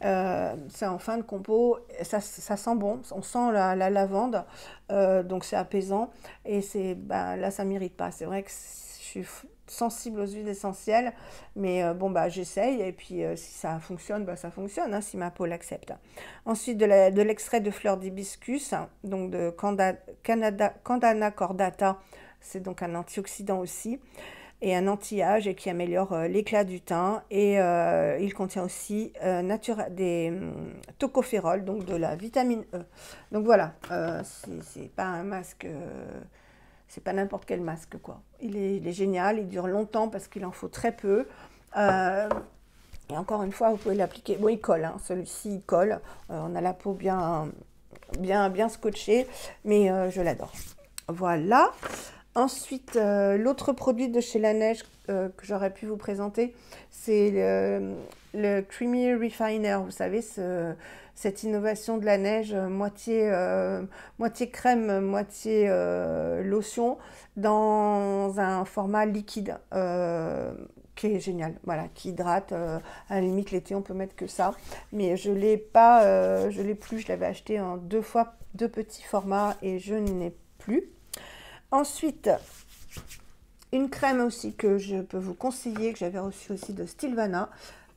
Euh, c'est en fin de compo, ça, sent bon, on sent la, lavande, euh, donc c'est apaisant. Et c'est bah, là, ça ne m'irrite pas. C'est vrai que je suis sensible aux huiles essentielles, mais bon, bah, j'essaye. Et puis, si ça fonctionne, bah, ça fonctionne, hein, si ma peau l'accepte. Ensuite, de l'extrait de, fleurs d'hibiscus, hein, donc de Candana cordata, c'est donc un antioxydant aussi et un anti-âge et qui améliore euh, l'éclat du teint. Et euh, il contient aussi euh, des hum, tocophérols, donc de la vitamine E. Donc voilà, c'est pas un masque c'est pas n'importe quel masque quoi. Il est, génial, il dure longtemps parce qu'il en faut très peu. et encore une fois, vous pouvez l'appliquer. Bon, il colle, hein, celui-ci il colle. on a la peau bien, bien, bien scotchée, mais je l'adore. Voilà. Ensuite, euh, l'autre produit de chez La Neige euh, que j'aurais pu vous présenter, c'est le, Creamy Refiner. Vous savez, cette innovation de La Neige, euh, moitié, crème, moitié lotion, dans un format liquide qui est génial, voilà, qui hydrate. à la limite, l'été, on peut mettre que ça. Mais je l'ai pas, je l'ai plus, je l'avais acheté en deux fois, deux petits formats et je n'ai plus. Ensuite, une crème aussi que je peux vous conseiller, que j'avais reçue aussi de Stilvana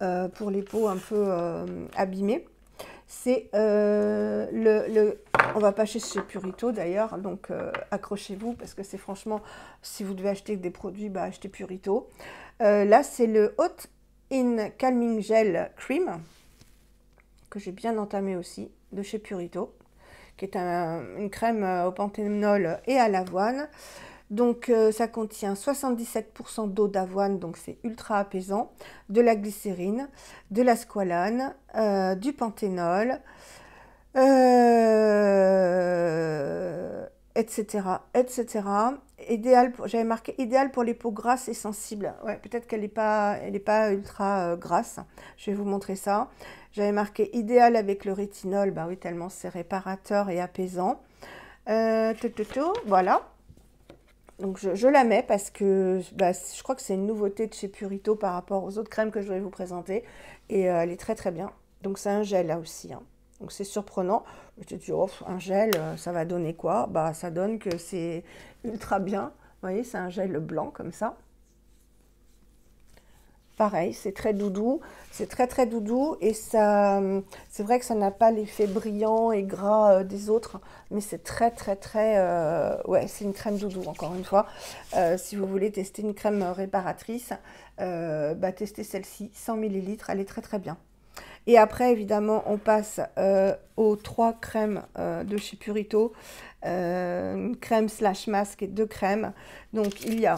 euh, pour les peaux un peu euh, abîmées. C'est euh, le, le, On va pas chez Purito d'ailleurs, donc accrochez-vous parce que c'est franchement, si vous devez acheter des produits, bah, achetez Purito. là, c'est le Hot in Calming Gel Cream que j'ai bien entamé aussi de chez Purito qui est une crème euh, au panthénol et à l'avoine. Donc euh, ça contient 77% d'eau d'avoine, donc c'est ultra apaisant, de la glycérine, de la squalane, euh, du panthénol, etc., etc. Idéal j'avais marqué idéal pour les peaux grasses et sensibles. Ouais, peut-être qu'elle n'est pas, elle est pas ultra grasse. Je vais vous montrer ça. J'avais marqué idéal avec le rétinol, bah oui, tellement c'est réparateur et apaisant. tout, euh, tout, tout, voilà. Donc je, la mets parce que bah, je crois que c'est une nouveauté de chez Purito par rapport aux autres crèmes que je vais vous présenter. Et euh, elle est très très bien. Donc c'est un gel là aussi. Hein. Donc c'est surprenant. Je te dis, oh, un gel, euh, ça va donner quoi Bah ça donne que c'est ultra bien. Vous voyez, c'est un gel blanc comme ça. Pareil, c'est très doudou, c'est très très doudou et ça, c'est vrai que ça n'a pas l'effet brillant et gras euh, des autres, mais c'est très très très, euh, ouais, c'est une crème doudou encore une fois. Euh, si vous voulez tester une crème réparatrice, bah, testez celle-ci, 100 ml, elle est très très bien. Et après, évidemment, on passe aux trois crèmes de chez Purito. une crème slash masque et deux crèmes. Donc, il y a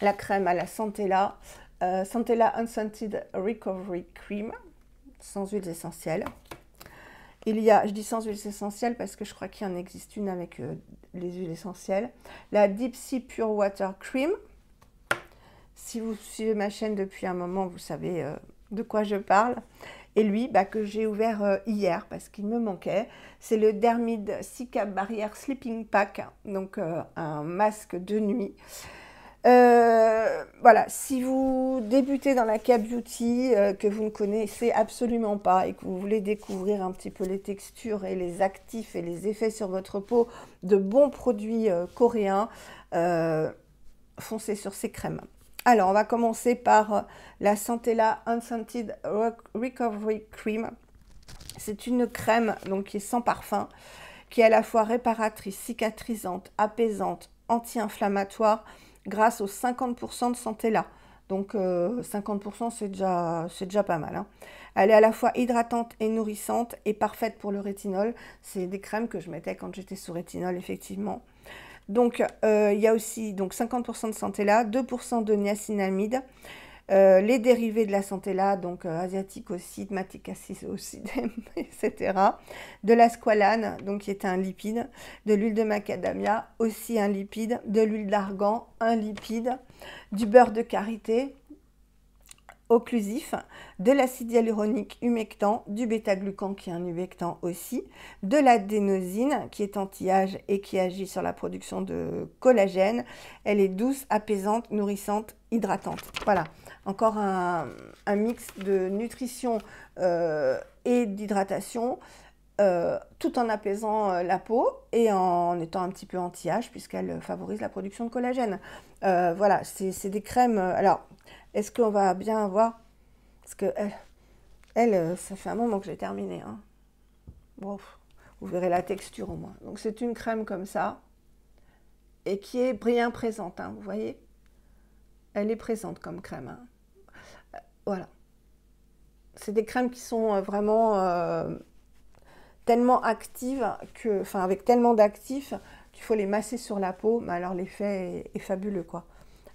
la crème à la Santella, euh, Santella Unscented Recovery Cream, sans huiles essentielles. Il y a, je dis sans huiles essentielles parce que je crois qu'il en existe une avec euh, les huiles essentielles. La Deep Sea Pure Water Cream. Si vous suivez ma chaîne depuis un moment, vous savez euh, de quoi je parle. Et lui, bah, que j'ai ouvert hier parce qu'il me manquait. C'est le Dermid Cica Barrier Sleeping Pack, donc un masque de nuit. Euh, voilà, si vous débutez dans la K-Beauty, euh, que vous ne connaissez absolument pas et que vous voulez découvrir un petit peu les textures et les actifs et les effets sur votre peau de bons produits euh, coréens, foncez sur ces crèmes. Alors, on va commencer par la Santella Unscented Recovery Cream. C'est une crème donc, qui est sans parfum, qui est à la fois réparatrice, cicatrisante, apaisante, anti-inflammatoire, grâce aux 50% de là Donc 50% euh, c'est déjà, déjà pas mal. Hein. Elle est à la fois hydratante et nourrissante et parfaite pour le rétinol. C'est des crèmes que je mettais quand j'étais sous rétinol effectivement. Donc euh, il y a aussi donc 50% de là 2% de niacinamide. Euh, les dérivés de la santé-là, donc euh, asiaticocide, aussi, [LAUGHS] etc. De la squalane, donc qui est un lipide. De l'huile de macadamia, aussi un lipide. De l'huile d'argan, un lipide. Du beurre de karité, occlusif, de l'acide hyaluronique humectant, du bêta-glucan qui est un humectant aussi, de l'adénosine qui est anti-âge et qui agit sur la production de collagène. Elle est douce, apaisante, nourrissante, hydratante. Voilà encore un, mix de nutrition euh, et d'hydratation, euh, tout en apaisant euh, la peau et en étant un petit peu anti-âge, puisqu'elle favorise la production de collagène. voilà, c'est des crèmes. Alors, est-ce qu'on va bien voir Parce que elle, ça fait un moment que j'ai terminé. Hein. Bon, vous verrez la texture au moins. Donc, c'est une crème comme ça et qui est bien présente, hein, vous voyez Elle est présente comme crème. Hein. Voilà. C'est des crèmes qui sont euh, vraiment euh, tellement actives, que, enfin avec tellement d'actifs, qu'il faut les masser sur la peau. Mais alors l'effet est, fabuleux quoi.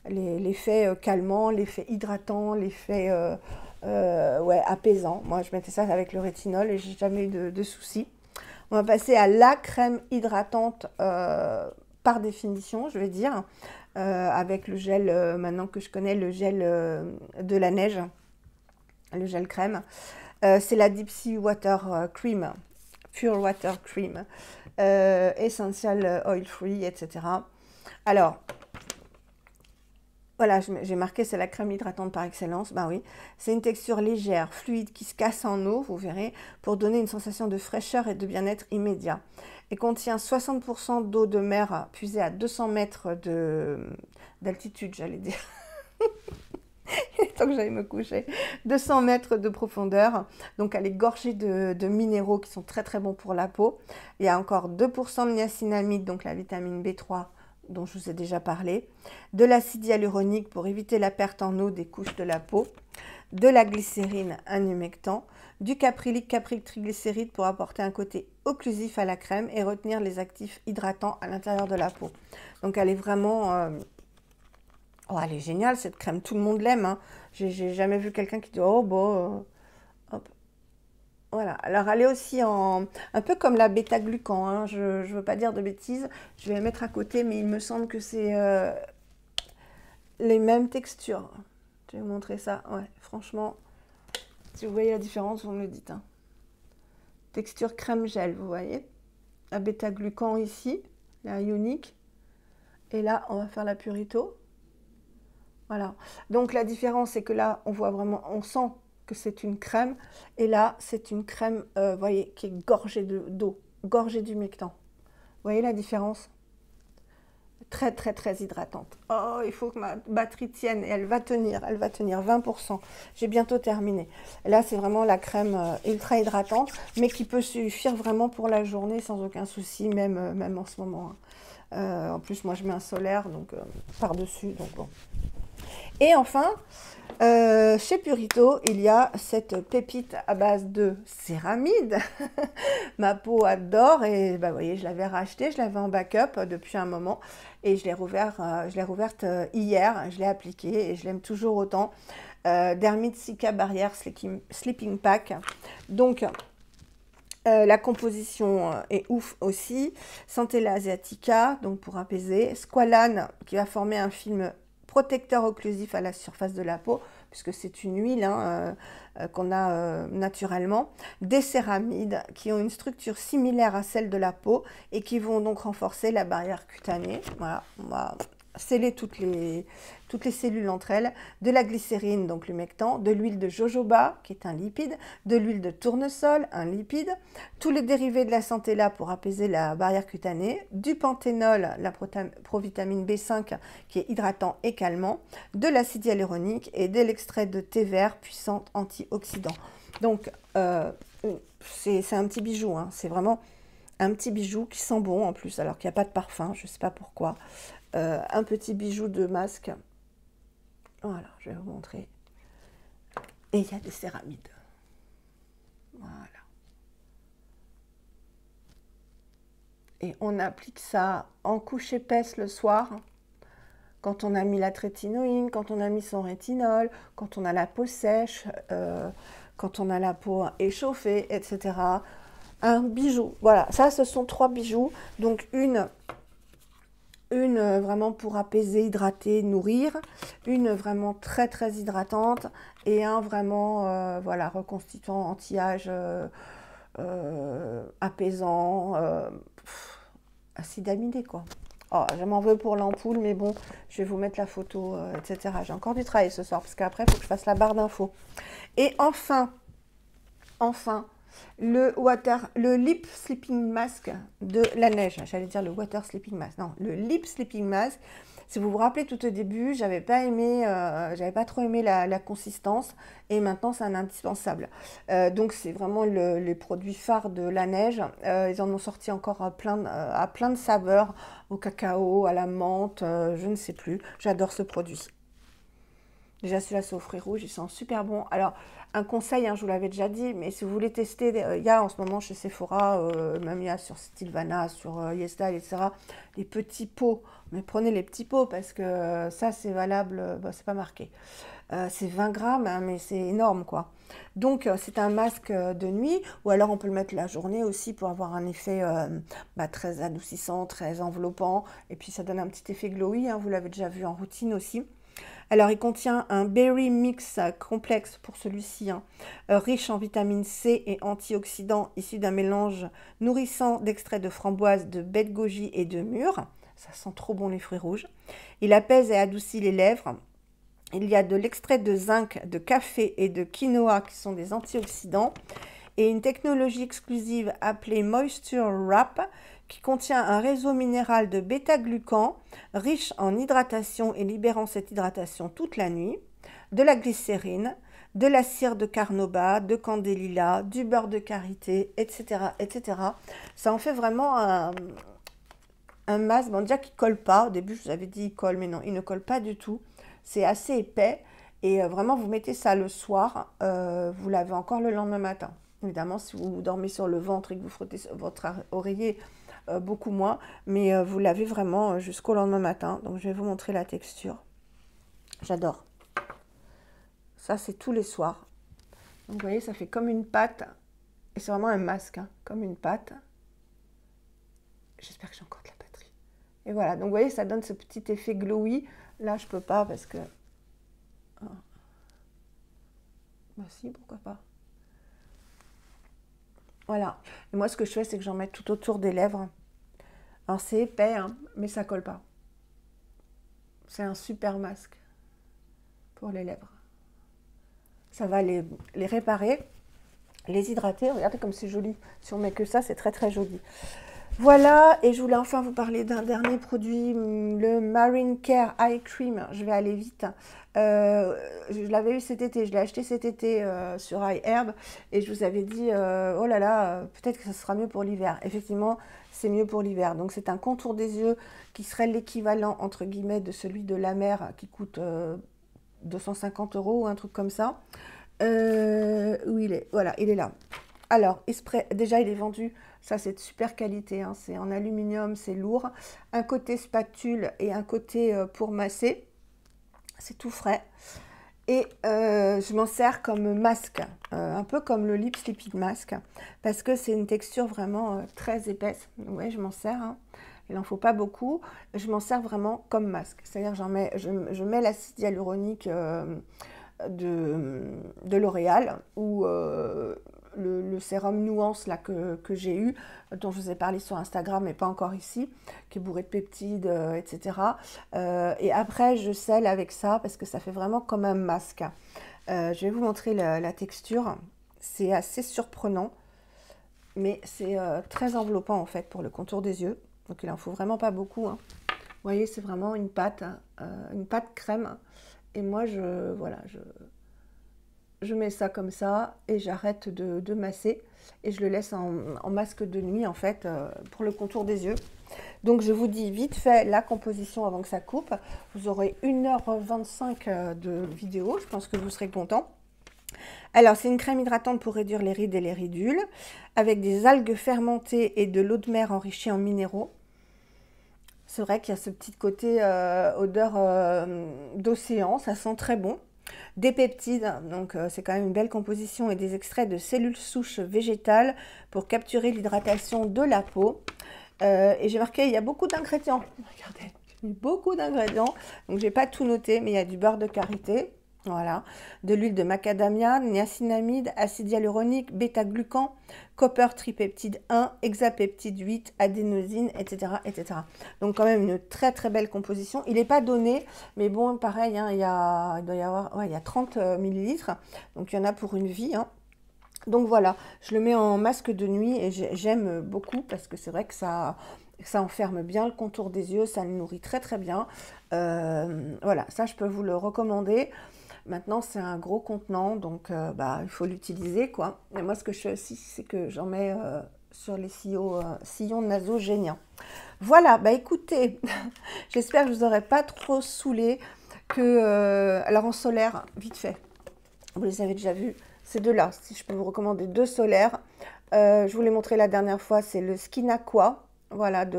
L'effet euh, calmant, l'effet hydratant, l'effet ouais, apaisant. Moi je mettais ça avec le rétinol et j'ai jamais eu de, de, soucis. On va passer à la crème hydratante par définition, je vais dire. Euh, avec le gel, euh, maintenant que je connais, le gel euh, de la neige, le gel crème. c'est la Deep Water Cream, Pure Water Cream, Essential Oil Free, etc. Alors, voilà, j'ai marqué c'est la crème hydratante par excellence. Ben oui, c'est une texture légère, fluide qui se casse en eau, vous verrez, pour donner une sensation de fraîcheur et de bien-être immédiat et contient 60% d'eau de mer puisée à 200 mètres d'altitude, j'allais dire. tant [LAUGHS] que j'allais me coucher, 200 mètres de profondeur. Donc elle est gorgée de, de, minéraux qui sont très très bons pour la peau. Il y a encore 2% de niacinamide, donc la vitamine B3 dont je vous ai déjà parlé, de l'acide hyaluronique pour éviter la perte en eau des couches de la peau, de la glycérine, un humectant, du caprylique, caprylique triglycéride pour apporter un côté occlusif à la crème et retenir les actifs hydratants à l'intérieur de la peau. Donc elle est vraiment... Euh, oh, elle est géniale cette crème, tout le monde l'aime. Hein. J'ai jamais vu quelqu'un qui dit Oh, bon. Bah, euh, voilà. Alors, elle est aussi en. Un peu comme la bêta-glucan. Hein. Je ne veux pas dire de bêtises. Je vais la mettre à côté, mais il me semble que c'est euh, les mêmes textures. Je vais vous montrer ça. Ouais, franchement, si vous voyez la différence, vous me le dites. Hein. Texture crème gel, vous voyez. La bêta-glucan ici, la ionique. Et là, on va faire la purito. Voilà. Donc la différence, c'est que là, on voit vraiment, on sent que c'est une crème. Et là, c'est une crème, euh, vous voyez, qui est gorgée d'eau, gorgée d'humectant. Vous voyez la différence très très très hydratante. Oh, il faut que ma batterie tienne et elle va tenir, elle va tenir 20%. J'ai bientôt terminé. Là, c'est vraiment la crème euh, ultra hydratante, mais qui peut suffire vraiment pour la journée sans aucun souci, même, euh, même en ce moment. Hein. Euh, en plus, moi, je mets un solaire donc par-dessus, donc bon, et enfin, euh, chez Purito, il y a cette pépite à base de céramide. [LAUGHS] Ma peau adore et bah, vous voyez, je l'avais rachetée, je l'avais en backup depuis un moment et je l'ai rouvert, euh, rouverte euh, hier, je l'ai appliquée et je l'aime toujours autant. Euh, Dermite Sika Barrière Sleeping Pack. Donc, la composition est ouf aussi. Santella Asiatica, donc pour apaiser. Squalane, qui va former un film protecteur occlusif à la surface de la peau, puisque c'est une huile hein, euh, euh, qu'on a euh, naturellement, des céramides qui ont une structure similaire à celle de la peau et qui vont donc renforcer la barrière cutanée. Voilà, on va sceller toutes les, toutes les cellules entre elles, de la glycérine, donc l'humectant, de l'huile de jojoba, qui est un lipide, de l'huile de tournesol, un lipide, tous les dérivés de la centella pour apaiser la barrière cutanée, du panthénol, la provitamine B5, qui est hydratant et calmant, de l'acide hyaluronique et de l'extrait de thé vert puissant antioxydant. Donc, euh, c'est un petit bijou, hein. c'est vraiment un petit bijou qui sent bon en plus, alors qu'il n'y a pas de parfum, je ne sais pas pourquoi. Euh, un petit bijou de masque. Voilà, je vais vous montrer. Et il y a des céramides. Voilà. Et on applique ça en couche épaisse le soir. Quand on a mis la trétinoïne, quand on a mis son rétinol, quand on a la peau sèche, euh, quand on a la peau échauffée, etc. Un bijou. Voilà, ça, ce sont trois bijoux. Donc une une euh, vraiment pour apaiser, hydrater, nourrir. Une euh, vraiment très très hydratante. Et un vraiment euh, voilà, reconstituant, anti-âge, apaisant, acide aminé quoi. Oh, je m'en veux pour l'ampoule, mais bon, je vais vous mettre la photo, etc. J'ai encore du travail ce soir, parce qu'après, il faut que je fasse la barre d'infos. Et enfin, enfin, le water, le lip sleeping mask de la neige. J'allais dire le water sleeping mask. Non, le lip sleeping mask. Si vous vous rappelez tout au début, j'avais pas aimé, euh, j'avais pas trop aimé la, consistance et maintenant c'est un indispensable. Euh, donc c'est vraiment le, les produits phares de la neige. Euh, ils en ont sorti encore plein, à plein de saveurs, au cacao, à la menthe, je ne sais plus. J'adore ce produit. Déjà, celui-là, c'est au fruits rouges, il sent super bon. Alors, un conseil, hein, je vous l'avais déjà dit, mais si vous voulez tester, euh, il y a en ce moment chez Sephora, euh, même il y a sur Stilvana, sur euh, etc., les petits pots. Mais prenez les petits pots parce que euh, ça, c'est valable, bah, c'est pas marqué. c'est 20 grammes, hein, mais c'est énorme, quoi. Donc, c'est un masque de nuit, ou alors on peut le mettre la journée aussi pour avoir un effet bah, très adoucissant, très enveloppant. Et puis, ça donne un petit effet glowy, hein, vous l'avez déjà vu en routine aussi. Alors, il contient un berry mix complexe pour celui-ci, hein. euh, riche en vitamine C et antioxydants issu d'un mélange nourrissant d'extraits de framboise, de baies de goji et de mûres. Ça sent trop bon les fruits rouges. Il apaise et adoucit les lèvres. Il y a de l'extrait de zinc, de café et de quinoa qui sont des antioxydants et une technologie exclusive appelée Moisture Wrap qui contient un réseau minéral de bêta-glucan riche en hydratation et libérant cette hydratation toute la nuit, de la glycérine, de la cire de carnauba, de candélila, du beurre de karité, etc. etc. Ça en fait vraiment un, masque, bon, déjà qui ne colle pas. Au début, je vous avais dit qu'il colle, mais non, il ne colle pas du tout. C'est assez épais. Et euh, vraiment, vous mettez ça le soir, euh, vous l'avez encore le lendemain matin. Évidemment, si vous dormez sur le ventre et que vous frottez votre oreiller euh, beaucoup moins, mais euh, vous l'avez vraiment euh, jusqu'au lendemain matin. Donc je vais vous montrer la texture. J'adore. Ça, c'est tous les soirs. Donc vous voyez, ça fait comme une pâte. Et c'est vraiment un masque, hein. comme une pâte. J'espère que j'ai encore de la batterie. Et voilà, donc vous voyez, ça donne ce petit effet glowy. Là, je peux pas parce que... Ah. Bah si, pourquoi pas. Voilà. Et moi, ce que je fais, c'est que j'en mets tout autour des lèvres. Alors, c'est épais, hein, mais ça colle pas. C'est un super masque pour les lèvres. Ça va les, les réparer, les hydrater. Regardez comme c'est joli. Si on met que ça, c'est très très joli. Voilà, et je voulais enfin vous parler d'un dernier produit, mm, le Marine Care Eye Cream. Je vais aller vite. Hein. Euh, je l'avais eu cet été, je l'ai acheté cet été sur euh, sur iHerb et je vous avais dit, euh, oh là là, peut-être que ce sera mieux pour l'hiver. Effectivement, c'est mieux pour l'hiver. Donc c'est un contour des yeux qui serait l'équivalent, entre guillemets, de celui de la mer qui coûte 250 euros ou un truc comme ça. où il est Voilà, il est là. Alors, déjà, il est vendu, ça c'est de super qualité, hein, c'est en aluminium, c'est lourd. Un côté spatule et un côté euh, pour masser, c'est tout frais. Et euh, je m'en sers comme masque, euh, un peu comme le Lip masque, Mask, parce que c'est une texture vraiment très épaisse. Oui, je m'en sers, hein. il n'en faut pas beaucoup. Je m'en sers vraiment comme masque, c'est-à-dire mets, je, mets l'acide hyaluronique de, de L'Oréal ou le, sérum Nuance là, que, j'ai eu, dont je vous ai parlé sur Instagram, mais pas encore ici, qui est bourré de peptides, euh, etc. Euh, et après, je scelle avec ça parce que ça fait vraiment comme un masque. Euh, je vais vous montrer la, texture. C'est assez surprenant, mais c'est très enveloppant en fait pour le contour des yeux. Donc il en faut vraiment pas beaucoup. Hein. Vous voyez, c'est vraiment une pâte, hein, une pâte crème. Et moi, je, voilà, je, je mets ça comme ça et j'arrête de, masser et je le laisse en, masque de nuit en fait euh, pour le contour des yeux. Donc je vous dis vite fait la composition avant que ça coupe. Vous aurez 1h25 euh, de vidéo, je pense que vous serez content. Alors c'est une crème hydratante pour réduire les rides et les ridules avec des algues fermentées et de l'eau de mer enrichie en minéraux. C'est vrai qu'il y a ce petit côté euh, odeur d'océan, ça sent très bon des peptides, donc euh, c'est quand même une belle composition, et des extraits de cellules souches végétales pour capturer l'hydratation de la peau. Euh, et j'ai marqué, il y a beaucoup d'ingrédients. Regardez, beaucoup d'ingrédients. Donc, je n'ai pas tout noté, mais il y a du beurre de karité, voilà, de l'huile de macadamia, niacinamide, acide hyaluronique, bêta-glucan, copper tripeptide 1, hexapeptide 8, adénosine, etc., etc. Donc quand même une très très belle composition. Il n'est pas donné, mais bon, pareil, hein, il, y a, doit y avoir il 30 euh, millilitres, donc il y en a pour une vie. Hein. Donc voilà, je le mets en masque de nuit et j'aime beaucoup parce que c'est vrai que ça ça enferme bien le contour des yeux, ça le nourrit très très bien. Euh, voilà, ça je peux vous le recommander. Maintenant, c'est un gros contenant, donc euh, bah, il faut l'utiliser. quoi. moi, ce que je fais aussi, c'est que j'en mets euh, sur les sillons, euh, sillons nasogéniens. Voilà, bah écoutez, [LAUGHS] j'espère que je ne vous aurai pas trop saoulé. Que, alors en solaire, vite fait, vous les avez déjà vus, ces deux-là, si je peux vous recommander deux solaires. je vous l'ai montré la dernière fois, c'est le Skin Aqua voilà, de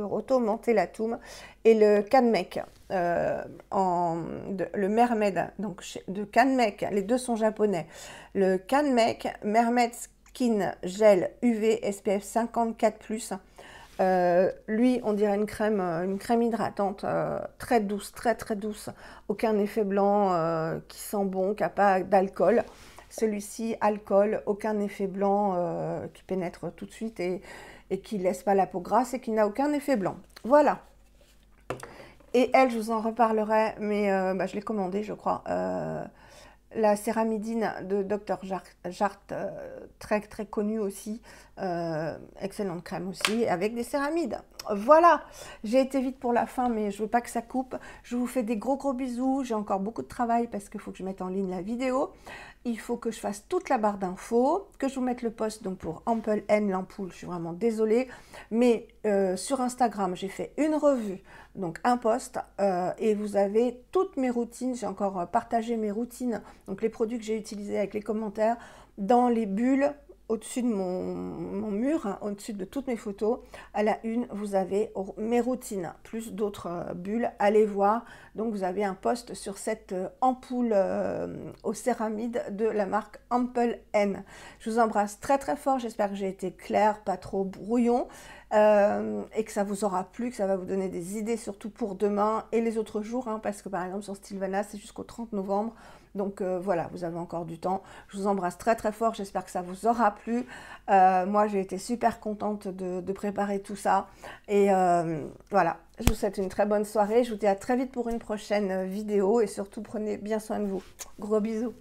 rotomantelatum et le Canmec euh, le Mermed donc de Canmec, les deux sont japonais. Le Canmec mermaid skin gel UV SPF 54+, lui, on dirait une crème, une crème hydratante euh, très douce, très très douce, aucun effet blanc, euh, qui sent bon, qui n'a pas d'alcool. Celui-ci, alcool, aucun effet blanc qui pénètre tout de suite et et qui ne laisse pas la peau grasse et qui n'a aucun effet blanc. Voilà. Et elle, je vous en reparlerai, mais euh, bah, je l'ai commandée, je crois. Euh, la céramidine de Dr. Jart, euh, très très connue aussi, euh, excellente crème aussi, avec des céramides. Voilà, j'ai été vite pour la fin, mais je veux pas que ça coupe. Je vous fais des gros gros bisous. J'ai encore beaucoup de travail parce qu'il faut que je mette en ligne la vidéo. Il faut que je fasse toute la barre d'infos, que je vous mette le post donc pour Ample N l'ampoule. Je suis vraiment désolée, mais euh, sur Instagram j'ai fait une revue donc un poste euh, et vous avez toutes mes routines. J'ai encore euh, partagé mes routines, donc les produits que j'ai utilisés avec les commentaires dans les bulles au-dessus de mon, mur, hein, au-dessus de toutes mes photos. À la une, vous avez mes routines, plus d'autres euh, bulles. Allez voir. Donc, vous avez un poste sur cette ampoule aux céramides de la marque Ample N. Je vous embrasse très très fort. J'espère que j'ai été claire, pas trop brouillon. Euh, et que ça vous aura plu, que ça va vous donner des idées surtout pour demain et les autres jours, hein, parce que par exemple sur Sylvana c'est jusqu'au 30 novembre. Donc euh, voilà, vous avez encore du temps. Je vous embrasse très très fort, j'espère que ça vous aura plu. Euh, moi j'ai été super contente de, préparer tout ça. Et voilà, je vous souhaite une très bonne soirée. Je vous dis à très vite pour une prochaine vidéo et surtout prenez bien soin de vous. Gros bisous.